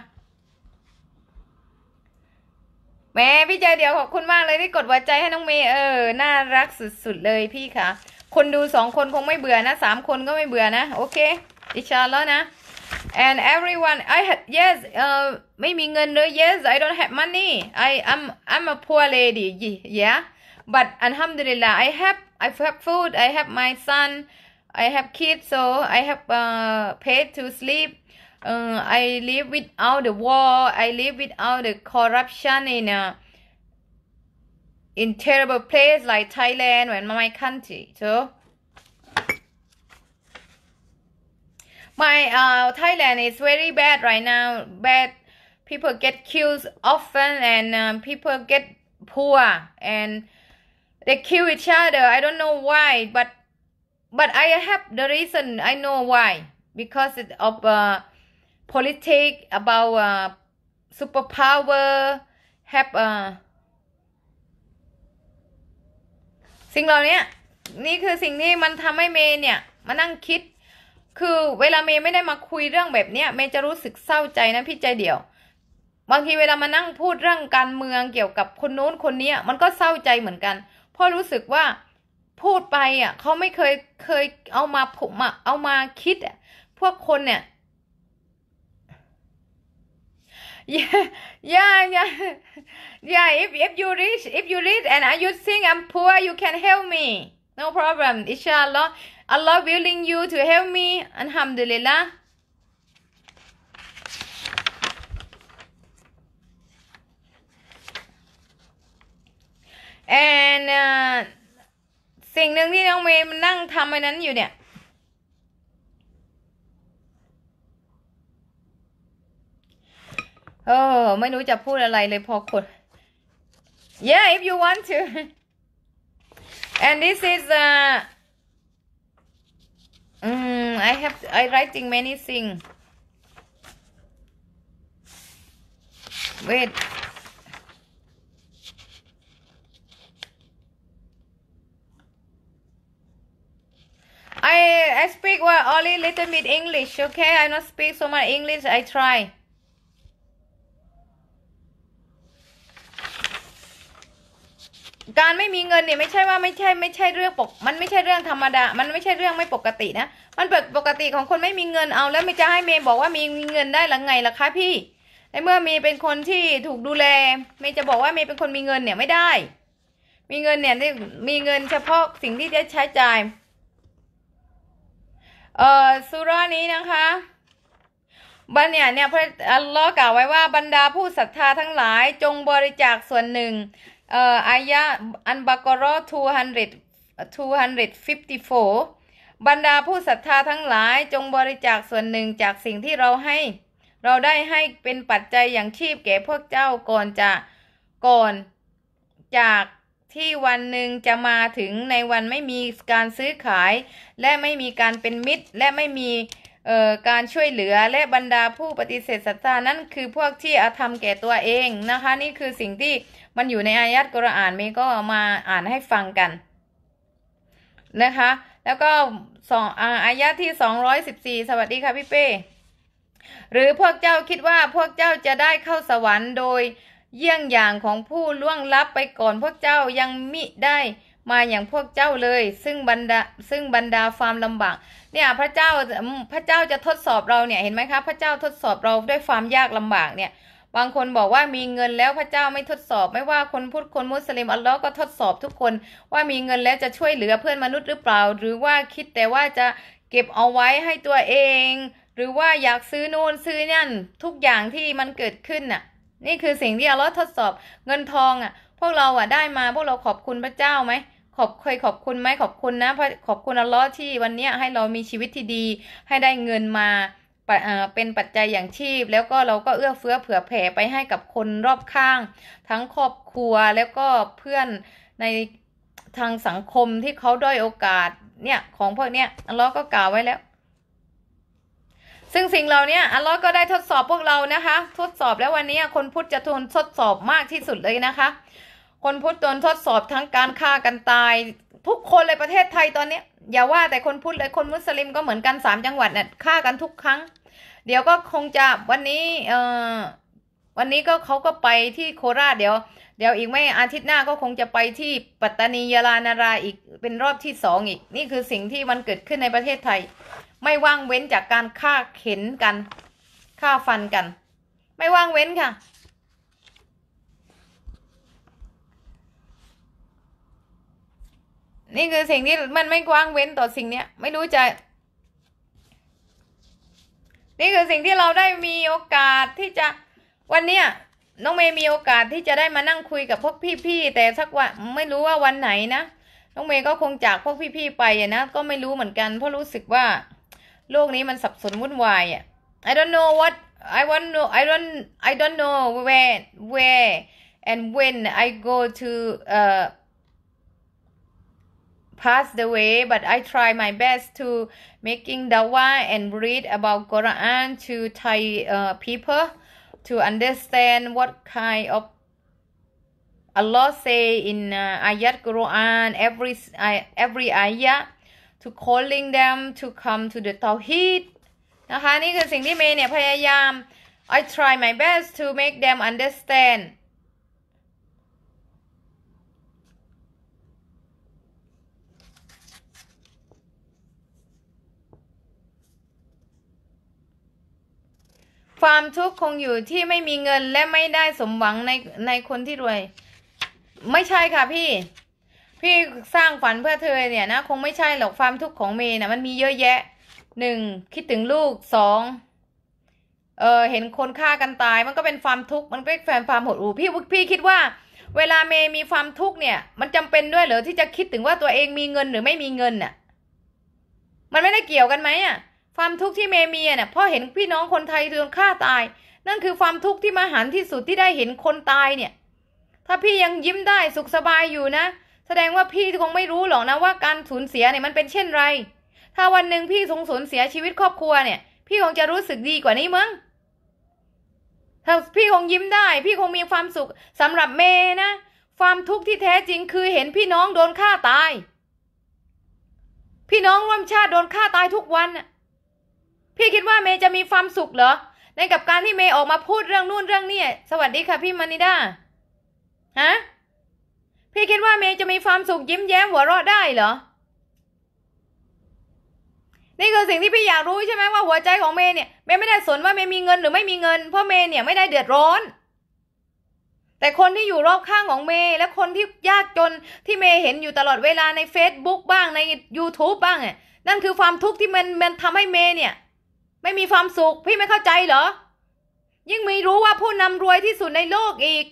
แม่พี่เจเดี๋ยวขอบคุณมากเลยที่กดหัวใจให้น้องเมย์เออ น่ารักสุดๆเลยพี่ค่ะคนดูสองคนคงไม่เบื่อนะสามคนก็ไม่เบื่อนะ โอเคอิชาแล้วนะ and everyone I had yes เอ่อไม่มีเงินเลย yes I don't have money I am I'm a poor lady yeah but alhamdulillah I have I have food I have my son I have kids, so I have uh, paid to sleep. Uh, I live without the war. I live without the corruption in a uh, in terrible place like Thailand and my country. So my uh, Thailand is very bad right now. Bad people get killed often, and um, people get poor, and they kill each other. I don't know why, but but I have the reason I know why because it of uh, politics about uh, superpower have uh, สิ่งเหล่านี้นี่คือสิ่งที่มันทำให้เมย์เนี่ย มานั่งคิด คือเวลาเมย์ไม่ได้มาคุยเรื่องแบบเนี้ยเมย์จะรู้สึกเศร้าใจนะพี่ใจเดียว บางทีเวลามานั่งพูดเรื่องการเมืองเกี่ยวกับคนโน้นคนนี้มันก็เศร้าใจเหมือนกันเพราะรู้สึกว่าพูดไปอ่ะเขาไม่เคยเคยเอามาผมเอามาคิดอ่ะพวกคนเนี่ยย่าย่าย่า if if you r i c h if you r h a d and you think I'm poor you can help me no problem inshallah Allah willing you to help me alhamdulillah and uh, สิ่งหนึ่งที่น้องเมย์มันนั่งทำไอ้นั้นอยู่เนี่ยเออไม่รู้จะพูดอะไรเลยพอคน yeah if you want to and this is uh um I have I writing many things wait I I speak well, only little bit English, okay? I not speak so much English. I try. การไม่มีเงินเนี่ยไม่ใช่ว่าไม่ใช่ไม่ใช่เรื่องปก มันไม่ใช่เรื่องธรรมดา มันไม่ใช่เรื่องไม่ปกตินะ มันเปิดปกติของคนไม่มีเงินเอาแล้วไม่จะให้เมย์บอกว่ามีเงินได้หรือไงล่ะคะพี่ ในเมื่อเมย์เป็นคนที่ถูกดูแล เมย์จะบอกว่าเมย์เป็นคนมีเงินเนี่ยไม่ได้ มีเงินเนี่ยมีเงินเฉพาะสิ่งที่ได้ใช้จ่ายเอ่อสุรานี้นะคะบันเนี่ย เนี่ยพระอัลลอฮ์กล่าวไว้ว่าบรรดาผู้ศรัทธาทั้งหลายจงบริจาคส่วนหนึ่งเอ่ออายะอันบากรอ200 254บรรดาผู้ศรัทธาทั้งหลายจงบริจาคส่วนหนึ่งจากสิ่งที่เราให้ เราได้ให้เป็นปัจจัยอย่างชีพแก่พวกเจ้าก่อนจะก่อนจากที่วันหนึ่งจะมาถึงในวันไม่มีการซื้อขาย และไม่มีการเป็นมิตร และไม่มีการช่วยเหลือและบรรดาผู้ปฏิเสธศรัทธานั่นคือพวกที่อาธรรมแก่ตัวเอง นะคะ นี่คือสิ่งที่มันอยู่ในอายัดกุรอานมีก็มาอ่านให้ฟังกัน นะคะ แล้วก็สองอายัดที่สองร้อยสิบสี่สวัสดีค่ะพี่เป้ หรือพวกเจ้าคิดว่าพวกเจ้าจะได้เข้าสวรรค์โดยเยี่ยงอย่างของผู้ล่วงลับไปก่อนพวกเจ้ายังมิได้มาอย่างพวกเจ้าเลย ซึ่งบรรดา ซึ่งบรรดาความลำบาก เนี่ยพระเจ้า พระเจ้าจะทดสอบเราเนี่ยเห็นไหมคะ พระเจ้าทดสอบเราด้วยความยากลำบากเนี่ย บางคนบอกว่ามีเงินแล้วพระเจ้าไม่ทดสอบ ไม่ว่าคนพุทธคนมุสลิมอัลลอฮ์ก็ทดสอบทุกคนว่ามีเงินแล้วจะช่วยเหลือเพื่อนมนุษย์หรือเปล่า หรือว่าคิดแต่ว่าจะเก็บเอาไว้ให้ตัวเอง หรือว่าอยากซื้อนู่นซื้อนั่นทุกอย่างที่มันเกิดขึ้นน่ะนี่คือสิ่งที่อัลลอฮ์ทดสอบเงินทองอ่ะพวกเราอ่ะได้มาพวกเราขอบคุณพระเจ้าไหมขอบเคยขอบคุณไหมขอบคุณนะขอบคุณอัลลอฮ์ที่วันนี้ให้เรามีชีวิตที่ดีให้ได้เงินมาเป็นปัจจัยอย่างชีพ แล้วก็เราก็เอื้อเฟื้อเผื่อแผ่ไปให้กับคนรอบข้าง ทั้งครอบครัวแล้วก็เพื่อนในทางสังคมที่เขาด้อยโอกาสเนี่ยของพวกเนี้ยอัลลอฮ์ก็กล่าวไว้แล้วซึ่งสิ่งเหล่านี้อัลลอฮ์ก็ได้ทดสอบพวกเรานะคะ ทดสอบแล้ววันนี้คนพุทธจะทนทดสอบมากที่สุดเลยนะคะ คนพุทธโดนทดสอบทั้งการฆ่ากันตาย ทุกคนเลยประเทศไทยตอนนี้ อย่าว่าแต่คนพุทธเลยคนมุสลิมก็เหมือนกันสามจังหวัดเนี่ยฆ่ากันทุกครั้ง เดี๋ยวก็คงจะวันนี้เอ่อวันนี้ก็เขาก็ไปที่โคราชเดี๋ยวเดี๋ยวอีกไม่อาทิตย์หน้าก็คงจะไปที่ปัตตานียาลานาราอีกเป็นรอบที่สองอีก นี่คือสิ่งที่มันเกิดขึ้นในประเทศไทยไม่ว่างเว้นจากการฆ่าเข็นกัน ฆ่าฟันกัน ไม่ว่างเว้นค่ะ นี่คือสิ่งที่มันไม่ว่างเว้นต่อสิ่งเนี้ยไม่รู้จะ นี่คือสิ่งที่เราได้มีโอกาสที่จะ วันเนี้ยน้องเมย์มีโอกาสที่จะได้มานั่งคุยกับพวกพี่ ๆ แต่สักวันไม่รู้ว่าวันไหนนะ น้องเมย์ก็คงจากพวกพี่ๆ ไปนะ ก็ไม่รู้เหมือนกัน เพราะรู้สึกว่าโลกนี้มันสับสนวุ่นวายอ่ะ I don't know what I want know I don't I don't know where where and when I go to uh the way but I try my best to making dawa and read about Quran to Thai uh, people to understand what kind of Allah say in uh, ayat Quran every uh, every ayat to calling them to come to the tawhid นะคะ นี่คือสิ่งที่เมย์เนี่ย พยายาม I try my best to make them understand ความทุกข์คงอยู่ที่ไม่มีเงินและไม่ได้สมหวังในในคนที่รวย ไม่ใช่ค่ะพี่พี่สร้างฝันเพื่อเธอเนี่ยนะคงไม่ใช่หรอกความทุกข์ของเมย์นะมันมีเยอะแยะหนึ่งคิดถึงลูกสองเออเห็นคนฆ่ากันตาย มันก็เป็นความทุกข์มันเป็นแฟนความหดหู่พี่พี่คิดว่า เวลาเมย์มีความทุกข์เนี่ย มันจำเป็นด้วยเหรอที่จะคิดถึงว่าตัวเองมีเงินหรือไม่มีเงินน่ะ มันไม่ได้เกี่ยวกันไหมอ่ะความทุกข์ที่เมย์มีเนี่ยพ่อเห็นพี่น้องคนไทยโดนฆ่าตาย นั่นคือความทุกข์ที่มหันที่สุดที่ได้เห็นคนตายเนี่ย ถ้าพี่ยังยิ้มได้สุขสบายอยู่นะแสดงว่าพี่คงไม่รู้หรอกนะว่าการสูญเสียเนี่ยมันเป็นเช่นไร ถ้าวันหนึ่งพี่สงสูญเสียชีวิตครอบครัวเนี่ยพี่คงจะรู้สึกดีกว่านี้มั้งถ้าพี่คงยิ้มได้ พี่คงมีความสุข สำหรับเมนะความทุกข์ที่แท้จริงคือเห็นพี่น้องโดนฆ่าตาย พี่น้องร่วมชาติโดนฆ่าตายทุกวัน พี่คิดว่าเมย์จะมีความสุขเหรอในกับการที่เมย์ออกมาพูดเรื่องนู่นเรื่องนี่สวัสดีค่ะพี่มานิดา ฮะพี่คิดว่าเมย์จะมีความสุขยิ้มแย้มหัวเราะได้เหรอนี่คือสิ่งที่พี่อยากรู้ใช่ไหมว่าหัวใจของเมย์เนี่ยเมย์ไม่ได้สนว่าเมย์มีเงินหรือไม่มีเงินเพราะเมย์เนี่ยไม่ได้เดือดร้อน แต่คนที่อยู่รอบข้างของเมย์และคนที่ยากจนที่เมย์เห็นอยู่ตลอดเวลาใน Facebook บ้างใน YouTube บ้างเนี่ยนั่นคือความทุกข์ที่มันมันทำให้เมย์เนี่ย ไม่มีความสุข พี่ไม่เข้าใจเหรอ ยิ่งไม่รู้ว่าผู้นำรวยที่สุดในโลกอีก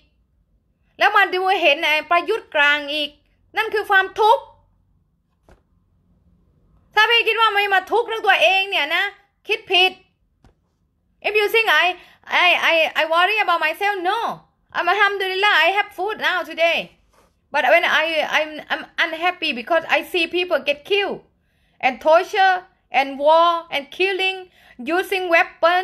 แล้วมาดูเห็นไอ้ประยุทธ์กลางอีกนั่นคือความทุกข์ถ้าพี่คิดว่าไม่มาทุกข์เรื่องตัวเองเนี่ยนะคิดผิด if you think I I I I worry about myself no I'm alhamdulillah I have food now today but when I I'm I'm unhappy because I see people get killed and torture and war and killing using weapon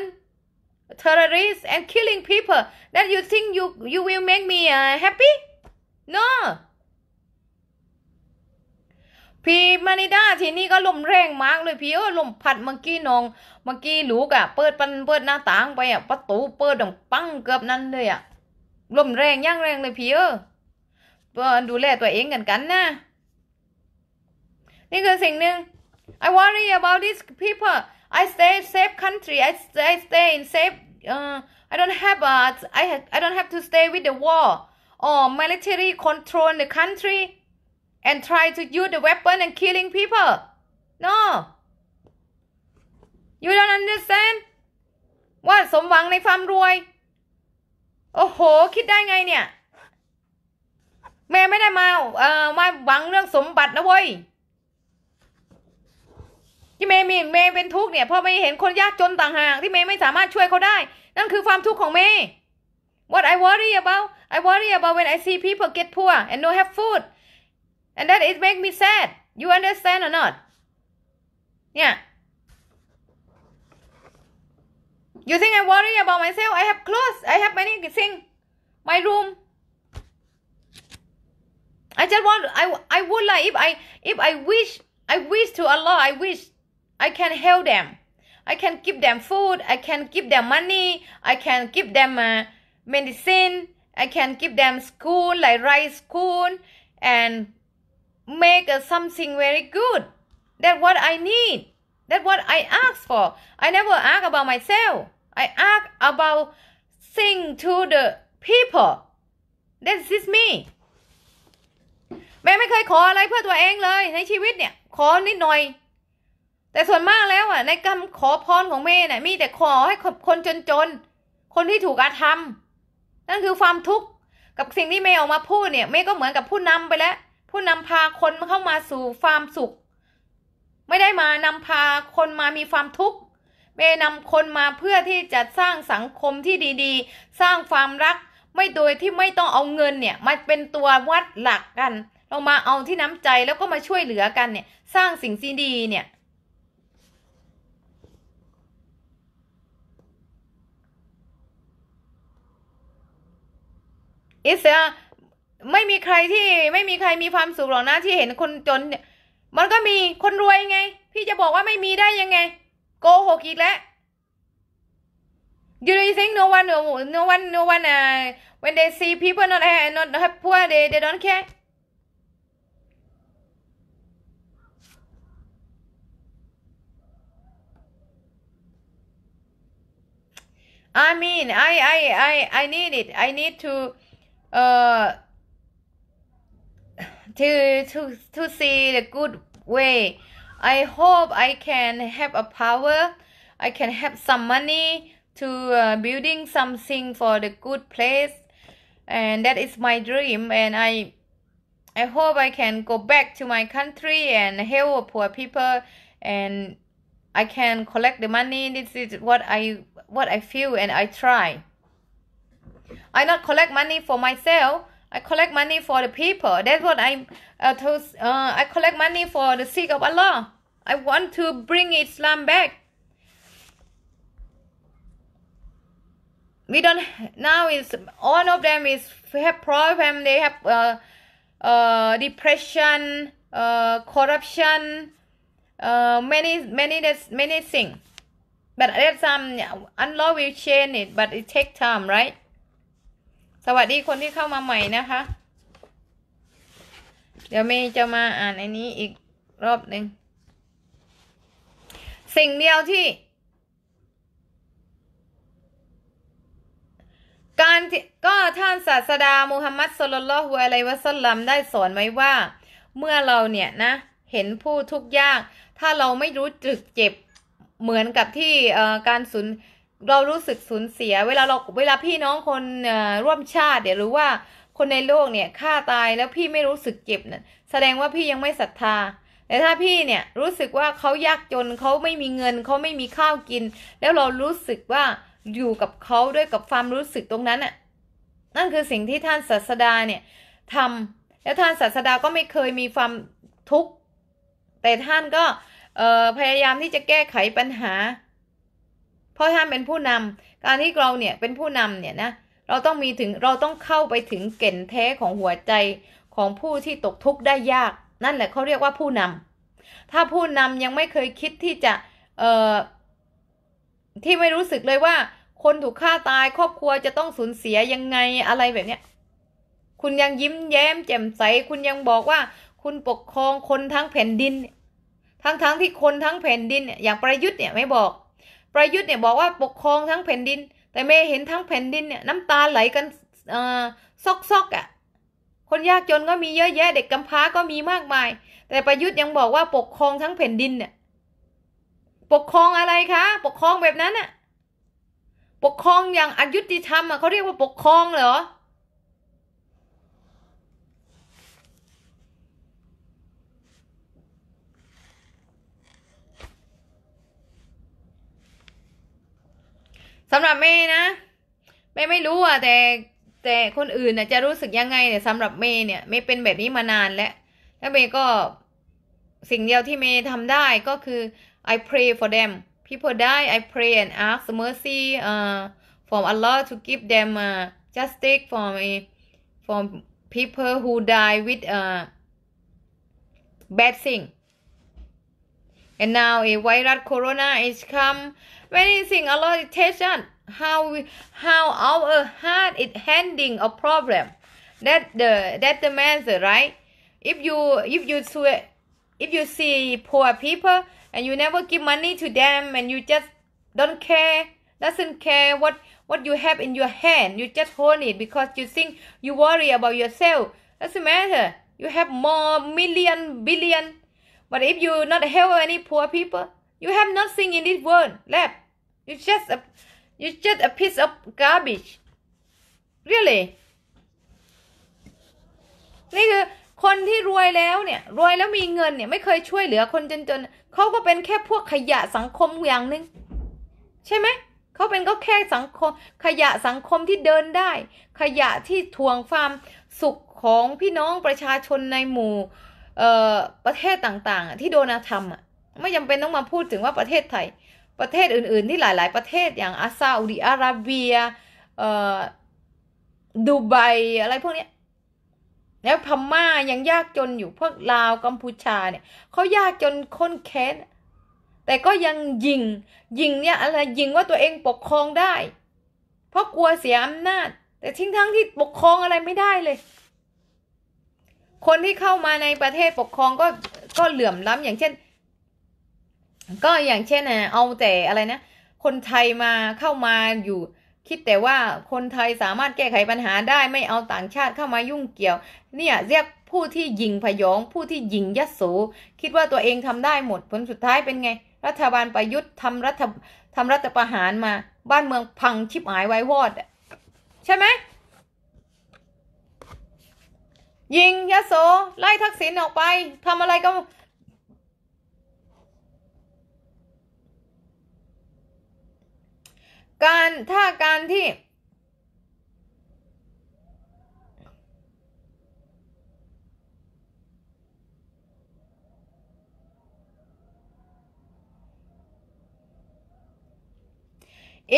terrorists and killing people that you think you you will make me uh, happy no พี่มานิดาทีนี้ก็ลมแรงมากเลยพี่เออลมพัดเมื่อกี้นองเมื่อกี้ลูกอะ่ะเปิดปันเปิดหน้าต่างไปอะ่ะ ประตูเปิดดังปังเกือบนั้นเลยอะ่ะ ลมแรงย่างแรงเลยพี่เออดูแลตัวเองกันกันนะ นี่คือสิ่งหนึ่ง I worry about these people I stay safe country. I stay, stay in safe. Uh, I don't have a, I, have. I don't have to stay with the war or military control the country and try to use the weapon and killing people. No. You don't understand? ว่าสมหวังในความรวยโอ้โหคิดได้ไงเนี่ยแม่ไม่ได้มาเอ่อมาหวังเรื่องสมบัตินะเว้ยที่เมย์มีเมย์เป็นทุกข์เนี่ยพอเมย์เห็นคนยากจนต่างหากที่เมย์ไม่สามารถช่วยเขาได้ นั่นคือความทุกข์ของเมย์ What I worry about I worry about when I see people get poor and no have food and that it make me sad you understand or not เนี่ย you think I worry about myself I have clothes I have many things my room I just want I I would like if I if I wish I wish to Allah I wish I can help them. I can give them food. I can give them money. I can give them uh, medicine. I can give them school, like rice, school, and make uh, something very good. That's what I need. That's what I ask for. I never ask about myself. I ask about thing to the people. That is me. แม่ไม่เคยขออะไรเพื่อตัวเองเลยในชีวิตเนี่ยแต่ส่วนมากแล้วอ่ะ ในคำขอพรของเม่เน่ะมีแต่ขอให้คนจนๆคนที่ถูกอาธรรมนั่นคือความทุกข์กับสิ่งที่เม่ออกมาพูดเนี่ยเม่ก็เหมือนกับผู้นำไปแล้ว ผู้นำพาคนเข้ามาสู่ความสุข ไม่ได้มานำพาคนมามีความทุกข์เม่นนำคนมาเพื่อที่จะสร้างสังคมที่ดีๆ สร้างความรัก ไม่โดยที่ไม่ต้องเอาเงินเนี่ยมาเป็นตัววัดหลักกัน เรามาเอาที่น้ำใจแล้วก็มาช่วยเหลือกันเนี่ย สร้างสิ่งทีดีเนี่ยอิสระไม่มีใครที่ไม่มีใครมีความสุขหรอกนะที่เห็นคนจนเนี่ยมันก็มีคนรวยไงพี่จะบอกว่าไม่มีได้ยังไง โกหกอีกแล้ว You do you think no one no no one no one uh, when they see people not have not have poor they they don't care I mean I I I I need it I need to uh, to, to, to see the good way. I hope I can have a power. I can have some money to uh, building something for the good place. And that is my dream. And I, I hope I can go back to my country and help poor people. And I can collect the money. This is what I, what I feel and I try. I not collect money for myself. I collect money for the people. That's what I uh, told. uh, I collect money for the sake of Allah. I want to bring Islam back. We don't now is all of them is have problem. They have uh, uh, depression, uh, corruption, uh, many many many things. But that's um, Allah will change it, but it take time, right? สวัสดีคนที่เข้ามาใหม่นะคะ เดี๋ยวเมย์จะมาอ่านอันนี้อีกรอบหนึ่ง สิ่งเดียวที่ การก็ท่านศาสดามูฮัมมัดสุลลัลฮุอะลัยวะสัลลัมได้สอนไว้ว่า เมื่อเราเนี่ยนะเห็นผู้ทุกข์ยาก ถ้าเราไม่รู้จึกเจ็บ เหมือนกับที่การสูญเรารู้สึกสูญเสีย เวลาเราเวลาพี่น้องคนร่วมชาติเดี๋ยวรู้ว่าคนในโลกเนี่ยฆ่าตายแล้วพี่ไม่รู้สึกเจ็บนั่นแสดงว่าพี่ยังไม่ศรัทธาแต่ถ้าพี่เนี่ยรู้สึกว่าเขายากจนเขาไม่มีเงิน เขาไม่มีข้าวกิน แล้วเรารู้สึกว่าอยู่กับเขาด้วยกับความรู้สึกตรงนั้นน่ะนั่นคือสิ่งที่ท่านศาสดาเนี่ยทำแล้วท่านศาสดาก็ไม่เคยมีความทุกข์แต่ท่านก็พยายามที่จะแก้ไขปัญหาเพราะท่านเป็นผู้นำ การที่เราเนี่ยเป็นผู้นำเนี่ยนะ เราต้องมีถึงเราต้องเข้าไปถึงเก่นแท้ของหัวใจของผู้ที่ตกทุกข์ได้ยาก นั่นแหละเขาเรียกว่าผู้นำ ถ้าผู้นำยังไม่เคยคิดที่จะ เอ่อ ที่ไม่รู้สึกเลยว่า คนถูกฆ่าตายครอบครัวจะต้องสูญเสียยังไงอะไรแบบเนี้ยคุณยังยิ้มแย้ม แจ่มใส คุณยังบอกว่า คุณปกครองคนทั้งแผ่นดิน ทั้งๆทที่คนทั้งแผ่นดินอย่างประยุทธ์เนี่ย ไม่บอกประยุทธ์เนี่ยบอกว่าปกครองทั้งแผ่นดิน แต่เมย์เห็นทั้งแผ่นดินเนี่ย น้ำตาไหลกันซอกซอกอะ่ะ คนยากจนก็มีเยอะแยะเด็กกำพร้าก็มีมากมาย แต่ประยุทธ์ยังบอกว่าปกครองทั้งแผ่นดินเนี่ยปกครองอะไรคะ ปกครองแบบนั้นอะ่ะ ปกครองอย่างอายุติธรรมอ่ะเขาเรียกว่าปกครองเหรอสำหรับเมย์นะเมย์ไม่รู้อ่ะแต่แต่คนอื่นน่ะจะรู้สึกยังไงแต่สำหรับเมย์เนี่ยเมย์เป็นแบบนี้มานานแล้วแล้วเมย์ก็สิ่งเดียวที่เมย์ทำได้ก็คือ I pray for them people die I pray and ask mercy uh, from Allah to give them uh, justice from e from people who die with uh, bad thing And now a virus corona is come. you think a lot of attention. How we, how our heart is handling a problem. That the that the matter, right? If you if you if you see poor people and you never give money to them and you just don't care, doesn't care what what you have in your hand, you just hold it because you think you worry about yourself. Doesn't matter. You have more million billion But if you not help any poor people, you have nothing in this world left. You just a, you just a piece of garbage. Really? นี่คือคนที่รวยแล้วเนี่ย รวยแล้วมีเงินเนี่ย ไม่เคยช่วยเหลือคนจนๆ เขาก็เป็นแค่พวกขยะสังคมอย่างหนึ่งใช่ไหม เขาเป็นก็แค่สังคม ขยะสังคมที่เดินได้ ขยะที่ทวงความสุขของพี่น้องประชาชนในหมู่ประเทศต่างๆ ที่โดนทำอ่ะไม่จาเป็นต้องมาพูดถึงว่าประเทศไทย ประเทศอื่นๆที่หลาย ๆประเทศอย่างอาซาอุดิอาระเบียดูไบอะไรพวกนี้แล้วพม่ายังยากจนอยู่พวกลาวกัมพูชาเนี่ยเขายากจนค้นแค้นแต่ก็ยังยิงยิงเนี่ยอะไรยิงว่าตัวเองปกครองได้ เพราะกลัวเสียอำนาจ แต่ทิ้งทั้งที่ปกครองอะไรไม่ได้เลยคนที่เข้ามาในประเทศปกครองก็ก็เหลื่อมล้ำอย่างเช่น ก็อย่างเช่นเอาแต่อะไรนะคนไทยมาเข้ามาอยู่ คิดแต่ว่าคนไทยสามารถแก้ไขปัญหาได้ไม่เอาต่างชาติเข้ามายุ่งเกี่ยว เนี่ย เรียกผู้ที่ยิงพยองผู้ที่ยิงยัโสคิดว่าตัวเองทำได้หมดผลสุดท้ายเป็นไง รัฐบาลประยุทธ์ทำรัฐทำรัฐประหารมาบ้านเมืองพังชิบหายไว้วอดใช่ไหมยิงยะโสไล่ทักษิณออกไปทำอะไรก็การถ้าการที่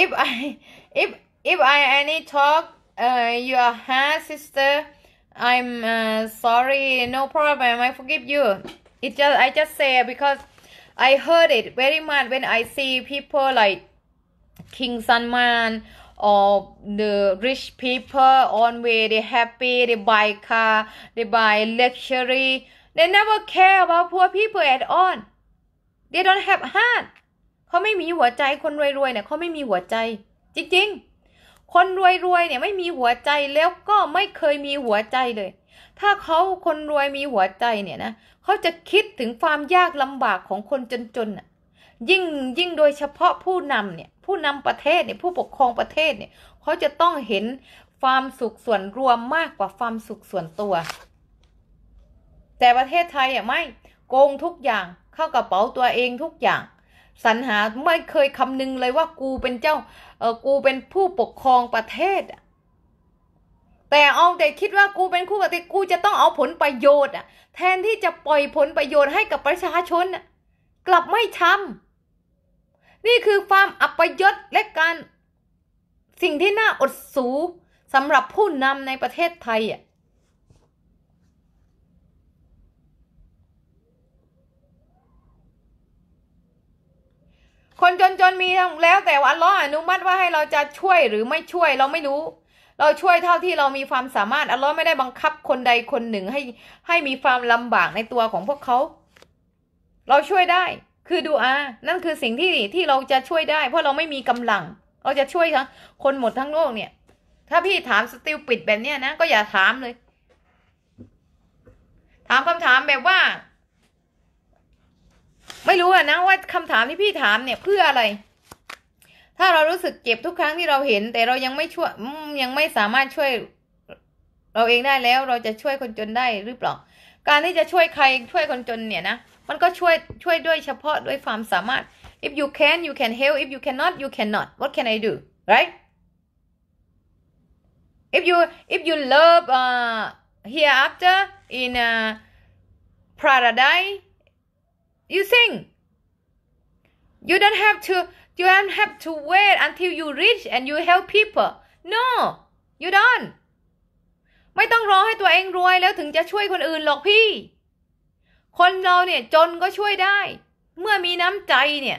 if I if if I any talk uh, your half sister I'm uh, sorry, no problem, I forgive you. It just I just say because I heard it very much when I see people like King Man or the rich people on way they happy, they buy car, they buy luxury. They never care about poor people at all. They don't have heart. เขาไม่มีหัวใจคนรวยๆเนี่ยเขาไม่มีหัวใจคนรวยรวยเนี่ยไม่มีหัวใจแล้วก็ไม่เคยมีหัวใจเลย ถ้าเขาคนรวยมีหัวใจเนี่ยนะเขาจะคิดถึงความยากลำบากของคนจนๆน่ะยิ่งยิ่งโดยเฉพาะผู้นำเนี่ยผู้นำประเทศเนี่ยผู้ปกครองประเทศเนี่ยเขาจะต้องเห็นความสุขส่วนรวมมากกว่าความสุขส่วนตัว แต่ประเทศไทยอ่ะไม่โกงทุกอย่างเข้ากระเป๋าตัวเองทุกอย่างสรรหาไม่เคยคำนึงเลยว่ากูเป็นเจ้าเออกูเป็นผู้ปกครองประเทศ แต่เอาแต่คิดว่ากูเป็นคู่ปฏิกูจะต้องเอาผลประโยชน์อะแทนที่จะปล่อยผลประโยชน์ให้กับประชาชนกลับไม่ทำนี่คือความอัปยศและการสิ่งที่น่าอดสูสำหรับผู้นำในประเทศไทยอ่ะคนจนๆมีแล้วแต่ว่าล้ออนุมัติว่าให้เราจะช่วยหรือไม่ช่วยเราไม่รู้ เราช่วยเท่าที่เรามีความสามารถอัลลอฮ์ไม่ได้บังคับคนใดคนหนึ่งให้ให้มีความลำบากในตัวของพวกเขา เราช่วยได้ คือดูอา นั่นคือสิ่งที่ที่เราจะช่วยได้ เพราะเราไม่มีกำลัง เราจะช่วยทั้งคนหมดทั้งโลกเนี่ย ถ้าพี่ถามสติลปิดแบบเนี้ยนะก็อย่าถามเลย ถามคำถามแบบว่าไม่รู้อะนะว่าคำถามที่พี่ถามเนี่ยเพื่ออะไร ถ้าเรารู้สึกเจ็บทุกครั้งที่เราเห็นแต่เรายังไม่ช่วยยังไม่สามารถช่วยเราเองได้แล้วเราจะช่วยคนจนได้หรือเปล่า การที่จะช่วยใครช่วยคนจนเนี่ยนะมันก็ช่วยช่วยด้วยเฉพาะด้วยความสามารถ if you can you can help if you cannot you cannot what can I do right if you if you love uh, hereafter in uh, paradise you t h i n k you don't have to you don't have to wait until you reach and you help people no you don't ไม่ต้องรอให้ตัวเองรวยแล้วถึงจะช่วยคนอื่นหรอกพี่ คนเราเนี่ยจนก็ช่วยได้ เมื่อมีน้ำใจเนี่ย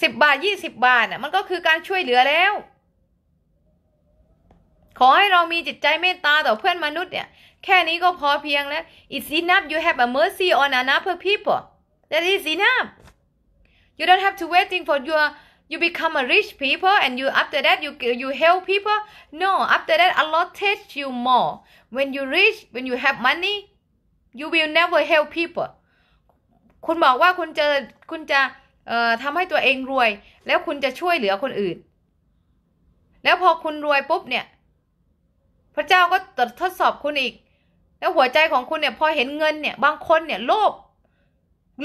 สิบบาทยี่สิบบาทอ่ะมันก็คือการช่วยเหลือแล้ว ขอให้เรามีจิตใจเมตตาต่อเพื่อนมนุษย์เนี่ยแค่นี้ก็พอเพียงแล้ว it's enough you have a mercy on another people that is enough you don't have to waiting for your you become a rich people and you after that you you help people no after that Allah teach you more when you rich when you have money you will never help people คุณบอกว่าคุณจะคุณจะเอ่อทำให้ตัวเองรวย แล้วคุณจะช่วยเหลือคนอื่น แล้วพอคุณรวยปุ๊บเนี่ย พระเจ้าก็ตรวจทดสอบคุณอีกแล้วหัวใจของคุณเนี่ยพอเห็นเงินเนี่ย บางคนเนี่ยโลภ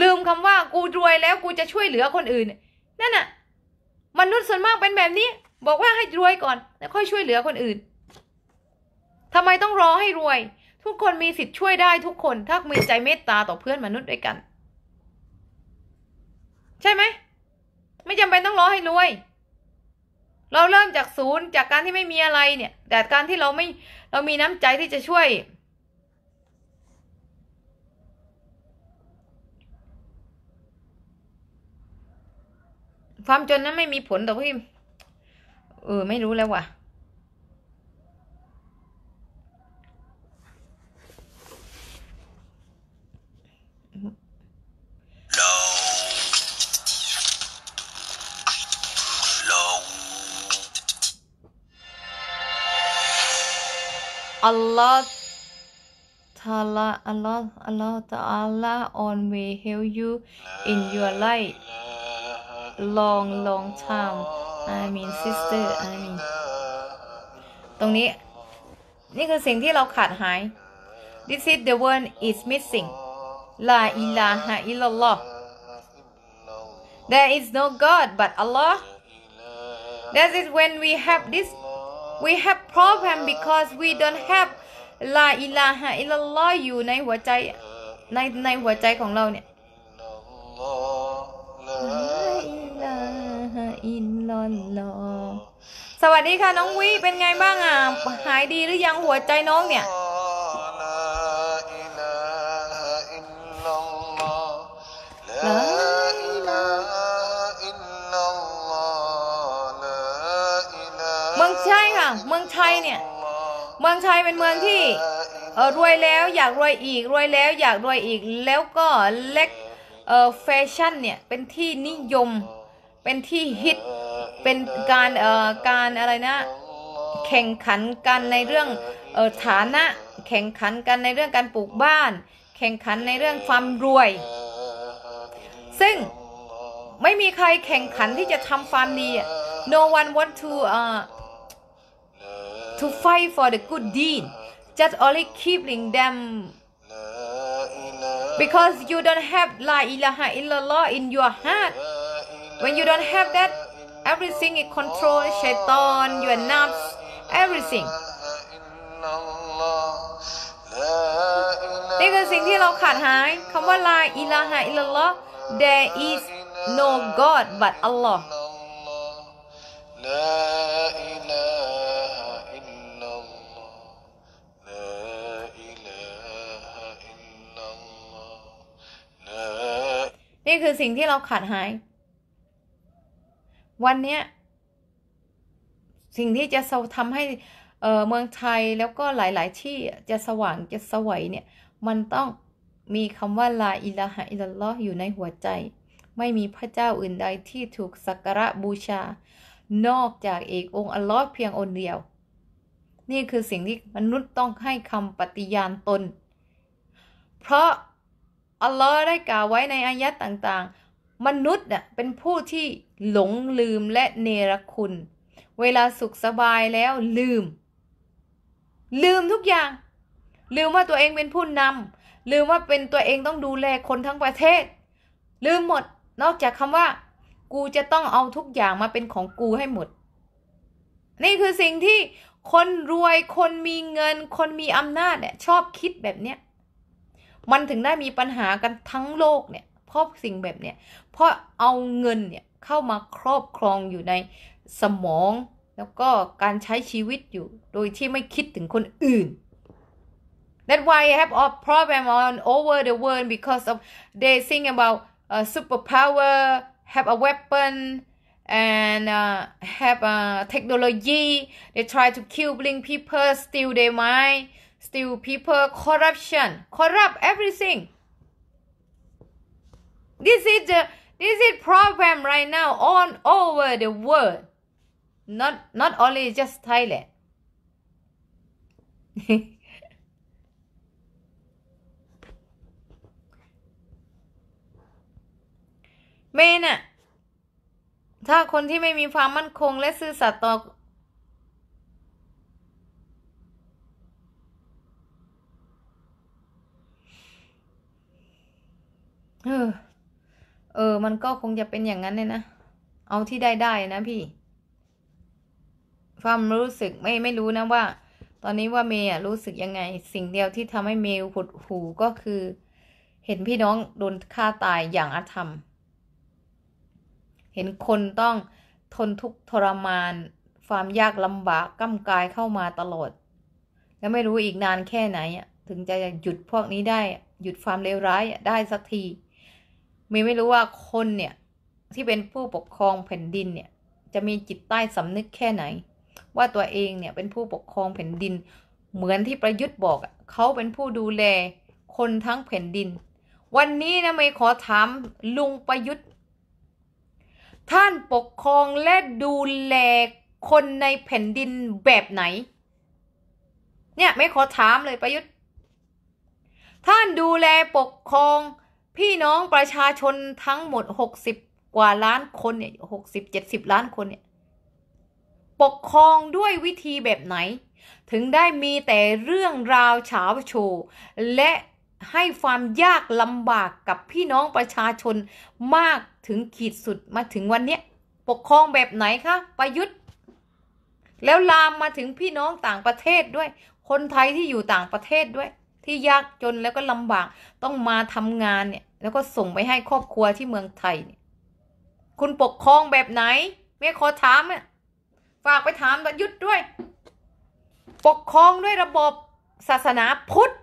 ลืมคำว่ากูรวยแล้วกูจะช่วยเหลือคนอื่น นั่นน่ะมนุษย์ส่วนมากเป็นแบบนี้ บอกว่าให้รวยก่อนแล้วค่อยช่วยเหลือคนอื่น ทำไมต้องรอให้รวย ทุกคนมีสิทธิ์ช่วยได้ทุกคน ถ้ามีใจเมตตาต่อเพื่อนมนุษย์ด้วยกัน ใช่ไหมไม่จำเป็นต้องรอให้รวย เราเริ่มจากศูนย์จากการที่ไม่มีอะไรเนี่ยแต่การที่เราไม่เรามีน้ำใจที่จะช่วยความจนนั้นไม่มีผลต่อพี่เออ ไม่รู้แล้วว่ะอัลลอฮ์ทาลาอัลลอฮ์อัลลอฮ์ตาอัลลอฮ์ on will help you in y long long time I mean sister I mean ตรงนี้นี่คือสิ่งที่เราขาดหาย This is the one is missing La ilaha illallah There is no God but Allah That is when we have this we have problem because we don't have La ilaha illallah อยู่ในหัวใจในในหัวใจของเราเนี่ยนอนรอสวัสดีค่ะน้องวิ เป็นไงบ้างอ่ะ หายดีหรือยังหัวใจน้องเนี่ยเมืองไทยค่ะ เมืองยเนี่ย เมืองไทยเป็นเมืองที่เออรวยแล้วอยากรวยอีกรวยแล้วอยากรวยอีกแล้วก็เล็กเออแฟชั่นเนี่ยเป็นที่นิยมเป็นที่ฮิตเป็นการเอ่อการอะไรนะแข่งขันกันในเรื่องเอ่อฐานะแข่งขันกันในเรื่องการปลูกบ้าน แข่งขันในเรื่องความรวย ซึ่งไม่มีใครแข่งขันที่จะทำความดี no one want to uh, to fight for the good deed just only keeping them because you don't have la ilaha illallah in your heart when you don't have that everything is control shaitan your nafs everything นี่คือสิ่งที่เราขาดหายคำว่าลาอิลาฮะอิลลอห์ there is no God but Allah นี่คือสิ่งที่เราขาดหายวันเนี้ย สิ่งที่จะทำให้เมืองไทยแล้วก็หลายๆ ที่จะสว่างจะสวยเนี่ย มันต้องมีคำว่าลาอิลาฮะอิลลอห์อยู่ในหัวใจ ไม่มีพระเจ้าอื่นใดที่ถูกสักการะบูชา นอกจากเอกองค์อัลลอฮ์เพียงองค์เดียว นี่คือสิ่งที่มนุษย์ต้องให้คำปฏิญาณตน เพราะอัลลอฮ์ได้กล่าวไว้ในอายะต่างๆมนุษย์เป็นผู้ที่หลงลืมและเนรคุณ เวลาสุขสบายแล้ว ลืม ลืมทุกอย่างลืมว่าตัวเองเป็นผู้นำลืมว่าเป็นตัวเองต้องดูแลคนทั้งประเทศ ลืมหมด นอกจากคำว่า กูจะต้องเอาทุกอย่างมาเป็นของกูให้หมด นี่คือสิ่งที่คนรวยคนมีเงินคนมีอำนาจเนี่ยชอบคิดแบบเนี้ยมันถึงได้มีปัญหากันทั้งโลกเนี่ยพบสิ่งแบบเนี้ยเพราะเอาเงินเนี่ยเข้ามาครอบครองอยู่ในสมอง แล้วก็การใช้ชีวิตอยู่โดยที่ไม่คิดถึงคนอื่น That's why I have a problem on over the world because of they think about a superpower have a weapon and uh, have a technology they try to kill b r i n g people steal their mind steal people corruption corrupt everything This is the this is problem right now all over the world. Not not only just Thailand. เมนอะถ้าคนที่ไม่มีความมั่นคงและซื่อสัตย์ต่อเออ มันก็คงจะเป็นอย่างนั้นเลยนะ เอาที่ได้ได้นะพี่ ความรู้สึกไม่ไม่รู้นะว่าตอนนี้ว่าเมย์รู้สึกยังไง สิ่งเดียวที่ทำให้เมย์หดหูก็คือ เห็นพี่น้องโดนฆ่าตายอย่างอาธรรม เห็นคนต้องทนทุกข์ทรมานความยากลำบากกั้ากายเข้ามาตลอด แล้วไม่รู้อีกนานแค่ไหนถึงจะหยุดพวกนี้ได้ หยุดความเลวร้ายได้สักทีมีไม่รู้ว่าคนเนี่ยที่เป็นผู้ปกครองแผ่นดินเนี่ย จะมีจิตใต้สำนึกแค่ไหน ว่าตัวเองเนี่ยเป็นผู้ปกครองแผ่นดินเหมือนที่ประยุทธ์บอก เขาเป็นผู้ดูแลคนทั้งแผ่นดิน วันนี้นะไม่ขอถาม ลุงประยุทธ์ ท่านปกครองและดูแลคนในแผ่นดินแบบไหน เนี่ยไม่ขอถามเลยประยุทธ์ ท่านดูแลปกครองพี่น้องประชาชนทั้งหมดหกสิบกว่าล้านคนเนี่ยหกสิบเจ็ดสิบล้านคนเนี่ยปกครองด้วยวิธีแบบไหนถึงได้มีแต่เรื่องราวเฉาโชว์และให้ความยากลำบากกับพี่น้องประชาชนมากถึงขีดสุดมาถึงวันนี้ปกครองแบบไหนคะประยุทธ์ แล้วลามมาถึงพี่น้องต่างประเทศด้วยคนไทยที่อยู่ต่างประเทศด้วยที่ยากจนแล้วก็ลำบากต้องมาทำงานเนี่ยแล้วก็ส่งไปให้ครอบครัวที่เมืองไทยคุณปกครองแบบไหนแม่ขอถามอ่ะฝากไปถามตยุทธด้วย ปกครองด้วยระบบศาสนาพุทธ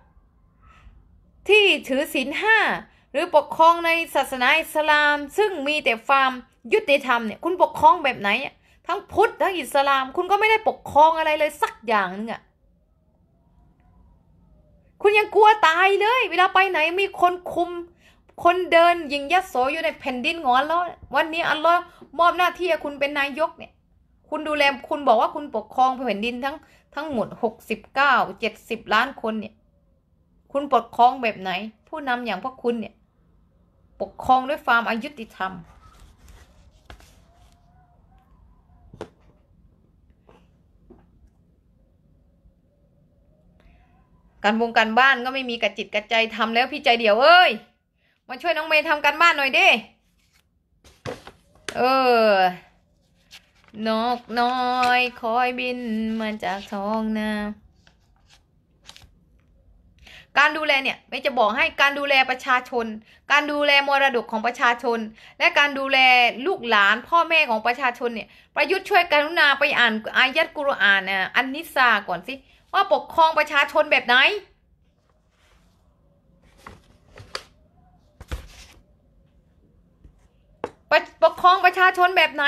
ที่ถือศีลห้าหรือปกครองในศาสนาอิสลาม ซึ่งมีแต่ความยุติธรรมเนี่ยคุณปกครองแบบไหนทั้งพุทธทั้งอิสลาม คุณก็ไม่ได้ปกครองอะไรเลยสักอย่างนึงอ่ะคุณยังกลัวตายเลย เวลาไปไหนมีคนคุมคนเดินยิงยัดโสอยู่ในแผ่นดินงอนลลอวันนี้อัลลอฮ์มอบหน้าที่คุณเป็นนายกเนี่ย คุณดูแลคุณบอกว่าคุณปกครองแผ่นดินทั้งทั้งหมดหกสิบเก้าเจ็ดสิบล้านคนเนี่ย คุณปกครองแบบไหน ผู้นำอย่างพวกคุณเนี่ย ปกครองด้วยความอายุติธรรม การวงการบ้านก็ไม่มีกระจิตกระใจทำแล้วพี่ใจเดียวเอ้ยมาช่วยน้องเมย์ทำการบ้านหน่อยดิเออ นกน้อย คอยบินมาจากท้องนา การดูแลเนี่ยไม่จะบอกให้การดูแลประชาชน การดูแลมรดกของประชาชน และการดูแลลูกหลาน พ่อแม่ของประชาชนเนี่ยประยุทธ์ช่วยกรุณาไปอ่านอายัดกุรอานอันนิสาก่อนสิว่าปกครองประชาชนแบบไหนปกครองประชาชนแบบไหน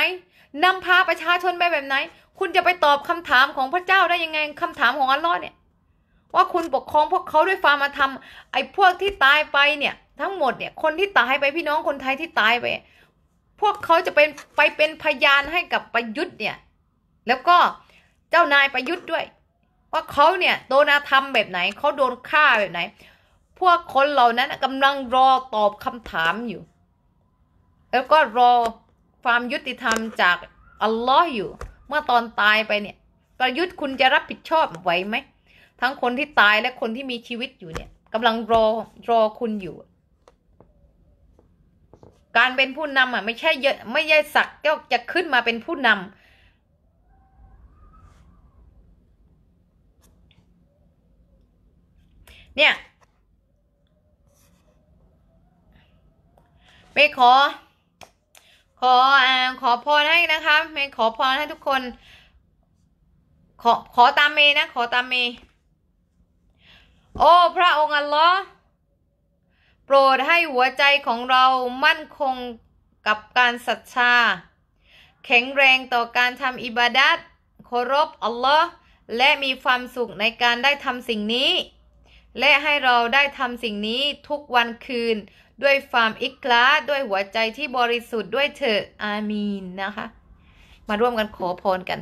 นำพาประชาชนไปแบบไหน คุณจะไปตอบคำถามของพระเจ้าได้ยังไงคำถามของอัลลอฮ์เนี่ย ว่าคุณปกครองพวกเขาด้วยความมาทำไอ้พวกที่ตายไปเนี่ย ทั้งหมดเนี่ย คนที่ตายไปพี่น้องคนไทยที่ตายไป พวกเขาจะเป็นไปเป็นพยานให้กับประยุทธ์เนี่ย แล้วก็เจ้านายประยุทธ์ด้วย ว่าเขาเนี่ยโดนาธรรมแบบไหน เขาโดนฆ่าแบบไหน พวกคนเหล่านั้นกำลังรอตอบคำถามอยู่แล้วก็ รอความยุติธรรมจากอัลลอฮ์อยู่ เมื่อตอนตายไปเนี่ยประยุทธ์คุณจะรับผิดชอบไหวไหม ทั้งคนที่ตายและคนที่มีชีวิตอยู่เนี่ยกำลัง รอ รอคุณอยู่ การเป็นผู้นำอ่ะ ไม่ใช่เยอะ ไม่ใช่สักก็จะขึ้นมาเป็นผู้นำเนี่ยไปขอขออ่าขอพรให้นะคะเมย์ขอพรให้ทุกคน ขอขอตามเมย์นะ ขอตามเมย์โอ้พระองค์อัลลอฮ์โปรดให้หัวใจของเรามั่นคงกับการศรัทธาแข็งแรงต่อการทำอิบาดัตเคารพอัลลอฮ์และมีความสุขในการได้ทำสิ่งนี้ และให้เราได้ทำสิ่งนี้ทุกวันคืนด้วยความอิคลาด้วยหัวใจที่บริสุทธิ์ด้วยเถอะอามีนนะคะ มาร่วมกันขอพรกัน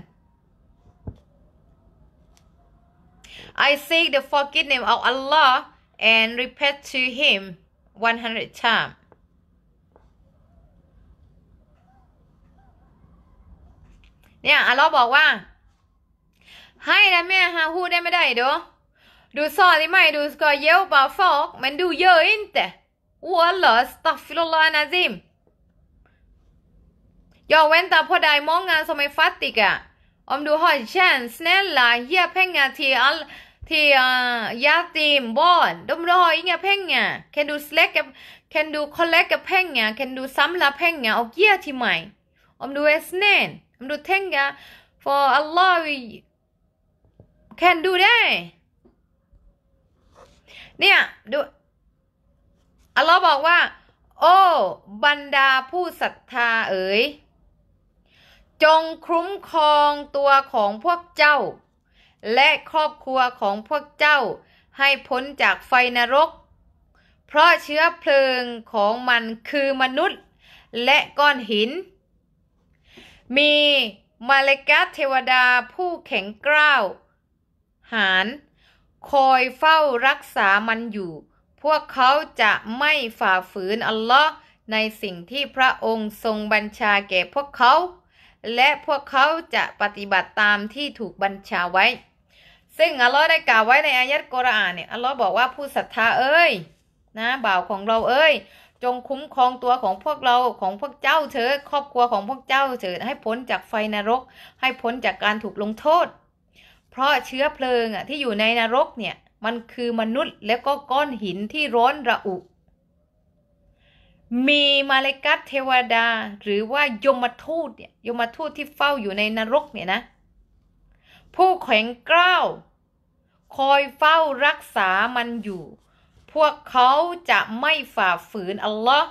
I seek the forgiveness of Allah and r e p e a t to Him 100 times เนี่ย อัลลอฮ์บอกว่าให้นะแม่ฮาฮูได้ไม่ได้ดูดูซอที่ไม่ดูกอเยล่าฟอก มันดูเยอะอินแต่ والله استغفر الله العظيم ยอเว้นแต่พอได้มองงานสมัยฟัตติกะอมดูหอยเชนสเนลลาเฮียเพ่งงานทีอัลทีอยาตีมบอนดมรอยเงี้ยเพ่งเงี้ยแคนดูสเล็กกับแคนดูคอลเล็กกับเพ่งเงี้ยแคนดูซ้ำละเพ่งเงี้ยเอาเกียร์ที่ใหม่อมดูเอสเนนอมดูเท่งเงี้ย for Allah we can do ได้ เนี่ยดูอัลลอฮ์บอกว่า โอ้ บรรดาผู้ศรัทธาเอ๋ยจงคุ้มครองตัวของพวกเจ้า และครอบครัวของพวกเจ้าให้พ้นจากไฟนรก เพราะเชื้อเพลิงของมันคือมนุษย์และก้อนหิน มีมาเลกัสเทวดาผู้แข็งกร้าวหาร คอยเฝ้ารักษามันอยู่พวกเขาจะไม่ฝ่าฝืนอัลลอฮ์ในสิ่งที่พระองค์ทรงบัญชาแก่พวกเขา และพวกเขาจะปฏิบัติตามที่ถูกบัญชาไว้ ซึ่งอัลลอฮ์ได้กล่าวไว้ในอายัดกุรอานเนี่ย อัลลอฮ์บอกว่าผู้ศรัทธาเอ้ยนะบ่าวของเราเอ้ยจงคุ้มครองตัวของพวกเราของพวกเจ้าเถิดครอบครัวของพวกเจ้าเถิด ให้พ้นจากไฟนรกให้พ้นจากการถูกลงโทษ เพราะเชื้อเพลิงอ่ะที่อยู่ในนรกเนี่ยมันคือมนุษย์แล้วก็ก้อนหินที่ร้อนระอุ มีมาเลกัสเทวดาหรือว่ายมทูตเนี่ย ยมทูตที่เฝ้าอยู่ในนรกเนี่ยนะ ผู้แข็งกร้าวคอยเฝ้ารักษามันอยู่ พวกเขาจะไม่ฝ่าฝืนอัลลอฮ์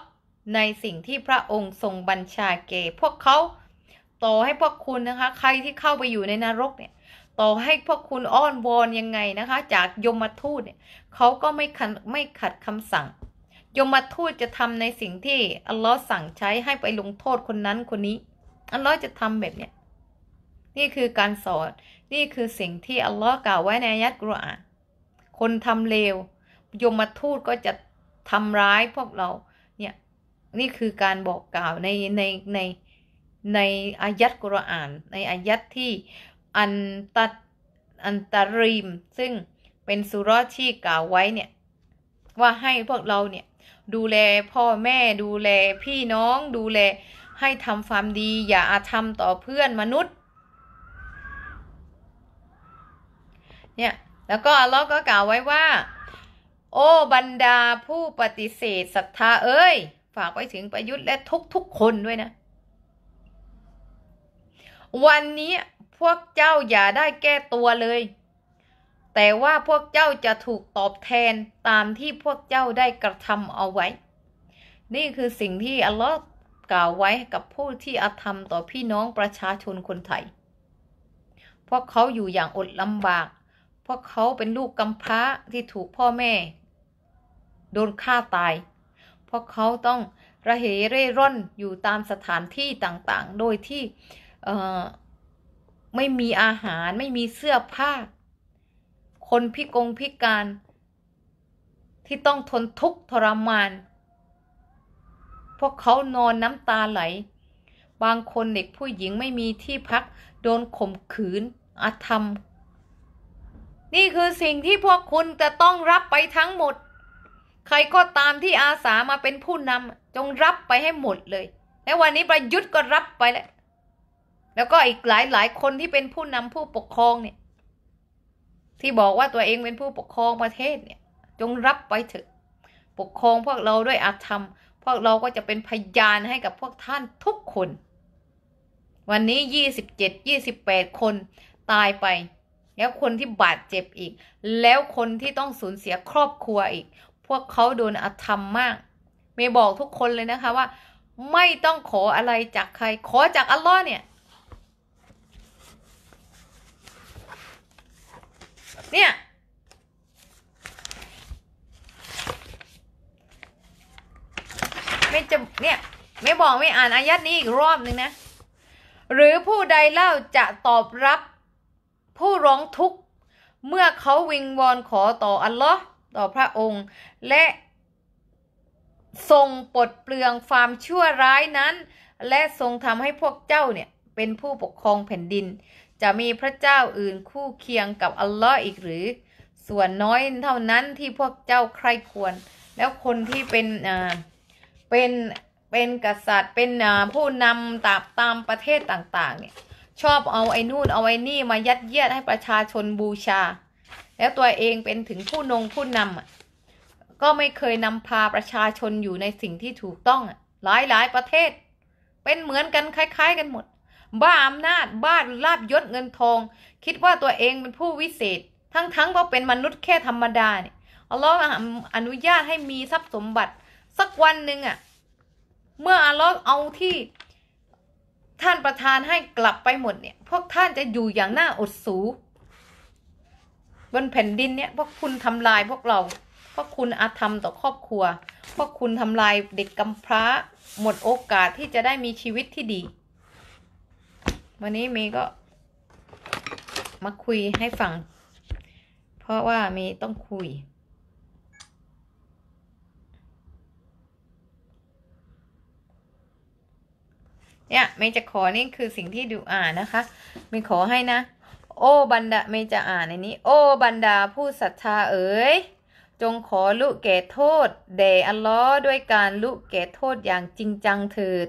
ในสิ่งที่พระองค์ทรงบัญชาเกพวกเขา ต่อ ให้พวกคุณนะคะ ใครที่เข้าไปอยู่ในนรกเนี่ยต่อให้พวกคุณอ้อนวอนยังไงนะคะ จากยมทูตเนี่ยเขาก็ไม่ขัดไม่ขัดคำสั่งยมทูตจะทำในสิ่งที่อัลลอฮ์สั่งใช้ให้ไปลงโทษคนนั้นคนนี้ อัลลอฮ์จะทำแบบเนี้ยนี่คือการสอนนี่คือสิ่งที่อัลลอฮ์กล่าวไว้ในอายัดกุรอาน คนทำเลวยมทูตก็จะทำร้ายพวกเราเนี่ยนี่คือการบอกกล่าวในในในในอายัดกุรอาน ในอายัดที่อันตอันตรีมซึ่งเป็นสุรที่ กล่าว ไว้เนี่ย ว่าให้พวกเราเนี่ย ดูแลพ่อแม่ดูแลพี่น้องดูแลให้ทำความดี อย่าอาธรรมต่อเพื่อนมนุษย์ เนี่ย แล้วก็ อัลลอฮ์ก็กล่าวไว้ว่า โอ้บรรดาผู้ปฏิเสธศรัทธาเอ้ย ฝากไว้ถึงประยุทธ์และทุก ๆ คนด้วยนะ วันนี้พวกเจ้าอย่าได้แก้ตัวเลย แต่ว่าพวกเจ้าจะถูกตอบแทนตามที่พวกเจ้าได้กระทำเอาไว้ นี่คือสิ่งที่อัลลอฮ์กล่าวไว้กับผู้ที่อาธรรมต่อพี่น้องประชาชนคนไทย พวกเขาอยู่อย่างอดลำบาก พวกเขาเป็นลูกกำพร้าที่ถูกพ่อแม่ โดนฆ่าตาย พวกเขาต้องระเหเร่ร่อนอยู่ตามสถานที่ต่างๆ โดยที่ไม่มีอาหารไม่มีเสื้อผ้าคนพิกงพิการ ที่ต้องทนทุกข์ทรมาน พวกเขานอนน้ำตาไหล บางคนเด็กผู้หญิงไม่มีที่พักโดนข่มขืนอาธรรม นี่คือสิ่งที่พวกคุณจะต้องรับไปทั้งหมด ใครก็ตามที่อาสามาเป็นผู้นำจงรับไปให้หมดเลย และวันนี้ประยุทธ์ก็รับไปแล้วแล้วก็อีกหลายหลายคนที่เป็นผู้นำผู้ปกครองเนี่ย ที่บอกว่าตัวเองเป็นผู้ปกครองประเทศเนี่ย จงรับไปเถอะปกครอง พวกเราด้วยอาธรรม พวกเราก็จะเป็น พยานให้กับพวกท่านทุกคน วันนี้ยี่สิบเจ็ดยี่สิบแปดคนตายไป แล้ว คนที่บาดเจ็บอีก แล้วคนที่ต้องสูญเสียครอบครัวอีก พวกเขาโดนอาธรรมมากเมย์บอกทุกคนเลยนะคะว่า ไม่ต้องขออะไรจากใคร ขอจากอัลลอฮ์เนี่ยเนี่ยไม่จะ เนี่ยไม่บอกไม่อ่านอายัดนี้อีกรอบหนึ่งนะ หรือผู้ใดเล่าจะตอบรับผู้ร้องทุกข์เมื่อเขาวิงวอนขอต่ออัลลอฮ์ต่อพระองค์และทรงปลดเปลืองความชั่วร้ายนั้น และทรงทำให้พวกเจ้าเนี่ยเป็นผู้ปกครองแผ่นดินจะมีพระเจ้าอื่นคู่เคียงกับอัลลอฮ์อีกหรือส่วนน้อยเท่านั้นที่พวกเจ้าใครควร แล้วคนที่เป็นอ่าเป็นเป็นกษัตริย์เป็นอ่าผู้นำตามตามประเทศต่างๆเนี่ยชอบเอาไอ้ นู่นเอาไอ้นี่มายัดเยียดให้ประชาชนบูชา แล้วตัวเองเป็นถึงผู้นงผู้นำก็ไม่เคยนำพาประชาชนอยู่ในสิ่งที่ถูกต้อง หลายหลายประเทศเป็นเหมือนกันคล้าย ๆ กันหมดบ้าอำนาจบ้าลาบยศเงินทอง คิดว่าตัวเองเป็นผู้วิเศษ ทั้งๆงว่าเป็นมนุษย์แค่ธรรมดาเนี่ยอัลลอฮ์อนุญาตให้มีทรัพย์สมบัติ สักวันหนึ่งอะ่ะเมื่ออัลลอฮ์เอาที่ท่านประทานให้กลับไปหมดเนี่ยพวกท่านจะอยู่อย่างน่าอดสูบนแผ่นดินเนี่ยพวกคุณทำลายพวกเราพวกคุณอาธรรมต่อครอบครัวพวกคุณทำลายเด็กกำพร้าหมดโอกาสที่จะได้มีชีวิตที่ดีวันนี้มีก็ มาคุยให้ฟัง เพราะว่ามีต้องคุย เนี่ยเมจะขอนี่คือสิ่งที่ดูอ่านนะคะ มีขอให้นะ โอ้บรรดาเมจะอ่านในนี้ โอ้บรรดาผู้ศรัทธาเอ๋ยจงขอลุกแก่โทษเดออัลลอฮ์ด้วยการลุกแก่โทษอย่างจริงจังเถิด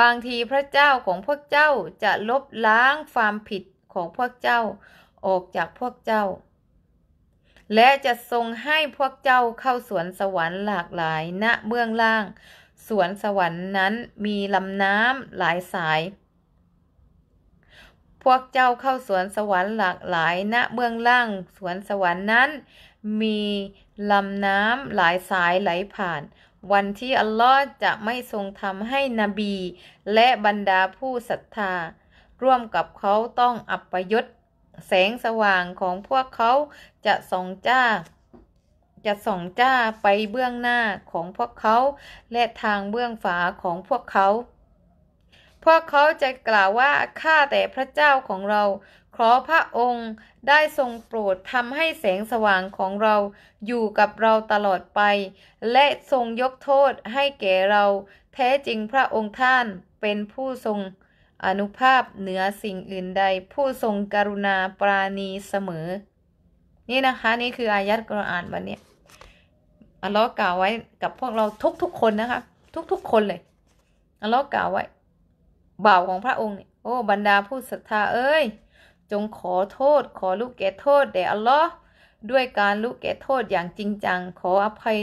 บางทีพระเจ้าของพวกเจ้าจะลบล้างความผิดของพวกเจ้าออกจากพวกเจ้า และจะทรงให้พวกเจ้าเข้าสวนสวรรค์หลากหลาย ณเบื้องล่าง สวนสวรรค์นั้นมีลำน้ำหลายสาย พวกเจ้าเข้าสวนสวรรค์หลากหลายณเบื้องล่างสวนสวรรค์นั้นมีลำน้ำหลายสายไหลผ่านวันที่อัลลอฮ์จะไม่ทรงทำให้นบีและบรรดาผู้ศรัทธา ร่วมกับเขาต้องอับปยศแสงสว่างของพวกเขาจะส่องจ้า จะส่องจ้าไปเบื้องหน้าของพวกเขาและทางเบื้องฝาของพวกเขา พวกเขาจะ กล่าวว่า ข้า แต่พระเจ้าของเราขอพระองค์ได้ทรงโปรดทำให้แสงสว่างของเราอยู่กับเราตลอดไป และทรงยกโทษให้แก่เราแท้จริงพระองค์ท่านเป็นผู้ทรงอนุภาพเหนือสิ่งอื่นใด ผู้ทรงกรุณาปราณีเสมอ นี่นะคะ นี่คืออายัดกรอานวันนี้อัลลอฮ์กล่าวไว้กับพวกเราทุกๆคนนะคะ ทุกๆคนเลยอัลลอฮ์กล่าวไว้ บ่าวของพระองค์โอ้ บรรดาผู้ศรัทธาเอ้ยจงขอโทษ ขอลูกแก่โทษแด่อัลลอฮ์ด้วยการลูกแก่โทษอย่างจริงจังขออภัย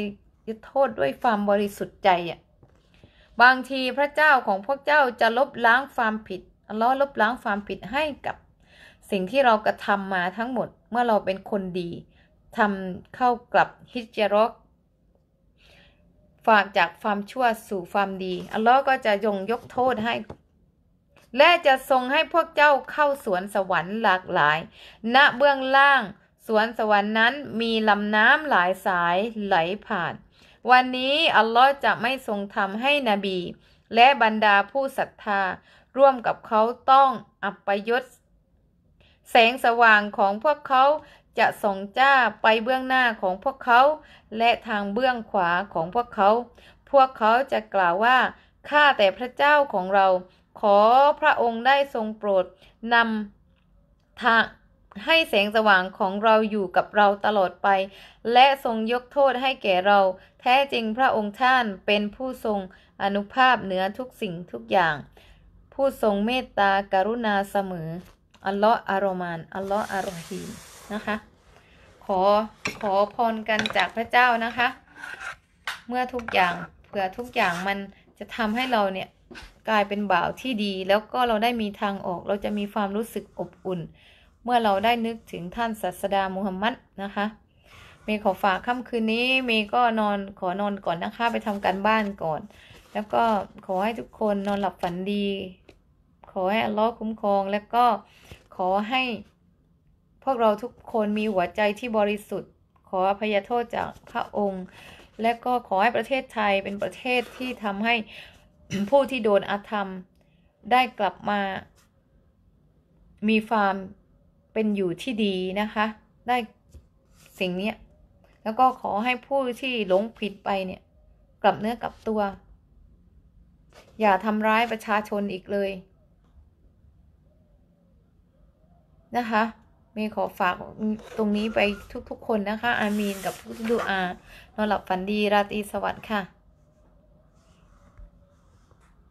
โทษด้วยความบริสุทธิ์ใจอ่ะบางทีพระเจ้าของพวกเจ้าจะลบล้างความผิดอัลลอฮ์ลบล้างความผิดให้กับสิ่งที่เรากระทำมาทั้งหมดเมื่อเราเป็นคนดีทำเข้ากลับฮิจรอกฝากจากความชั่วสู่ความดี อัลลอฮ์ก็จะยงยกโทษให้และจะทรงให้พวกเจ้าเข้าสวนสวรรค์หลากหลาย ณ เบื้องล่าง สวนสวรรค์นั้นมีลำน้ำหลายสายไหลผ่าน วันนี้อัลลอฮ์จะไม่ทรงทำให้นบี และบรรดาผู้ศรัทธา ร่วมกับเขาต้องอัปยศ แสงสว่างของพวกเขาจะส่องจ้าไปเบื้องหน้าของพวกเขา และทางเบื้องขวาของพวกเขา พวกเขาจะกล่าวว่า ข้าแต่พระเจ้าของเราขอพระองค์ได้ทรงโปรดนำทางให้แสงสว่างของเราอยู่กับเราตลอดไป และทรงยกโทษให้แก่เราแท้จริงพระองค์ท่านเป็นผู้ทรงอนุภาพเหนือทุกสิ่งทุกอย่าง ผู้ทรงเมตตาการุณาเสมออัลลอฮ์อารมานอัลลอฮ์อารมฮีมนะคะขอขอพรกันจากพระเจ้านะคะ เมื่อทุกอย่างเผื่อทุกอย่างมันจะทำให้เราเนี่ยกลายเป็นบ่าวที่ดีแล้วก็เราได้มีทางออกเราจะมีความรู้สึกอบอุ่น เมื่อเราได้นึกถึงท่านศาสดามุฮัมมัดนะคะเมย์ขอฝากค่ำคืนนี้เมย์ก็นอน ขอนอนก่อนนะคะไปทำการบ้านก่อน แล้วก็ขอให้ทุกคนนอนหลับฝันดี ขอให้อัลลอฮ์คุ้มครองแล้วก็ขอให้พวกเราทุกคนมีหัวใจที่บริสุทธิ์ ขออภัยโทษจากพระองค์ และก็ขอให้ประเทศไทยเป็นประเทศที่ทำให้ผู้ที่โดนอาธรรม ได้กลับมา มีความเป็นอยู่ที่ดีนะคะ ได้สิ่งนี้แล้วก็ขอให้ผู้ที่หลงผิดไปเนี่ย กลับเนื้อกลับตัว อย่าทำร้ายประชาชนอีกเลยนะคะ มีขอฝากตรงนี้ไปทุก ๆ คนนะคะ อามีนกับผู้ดูอา นอนหลับฝันดี ราตรีสวัสดิ์ค่ะ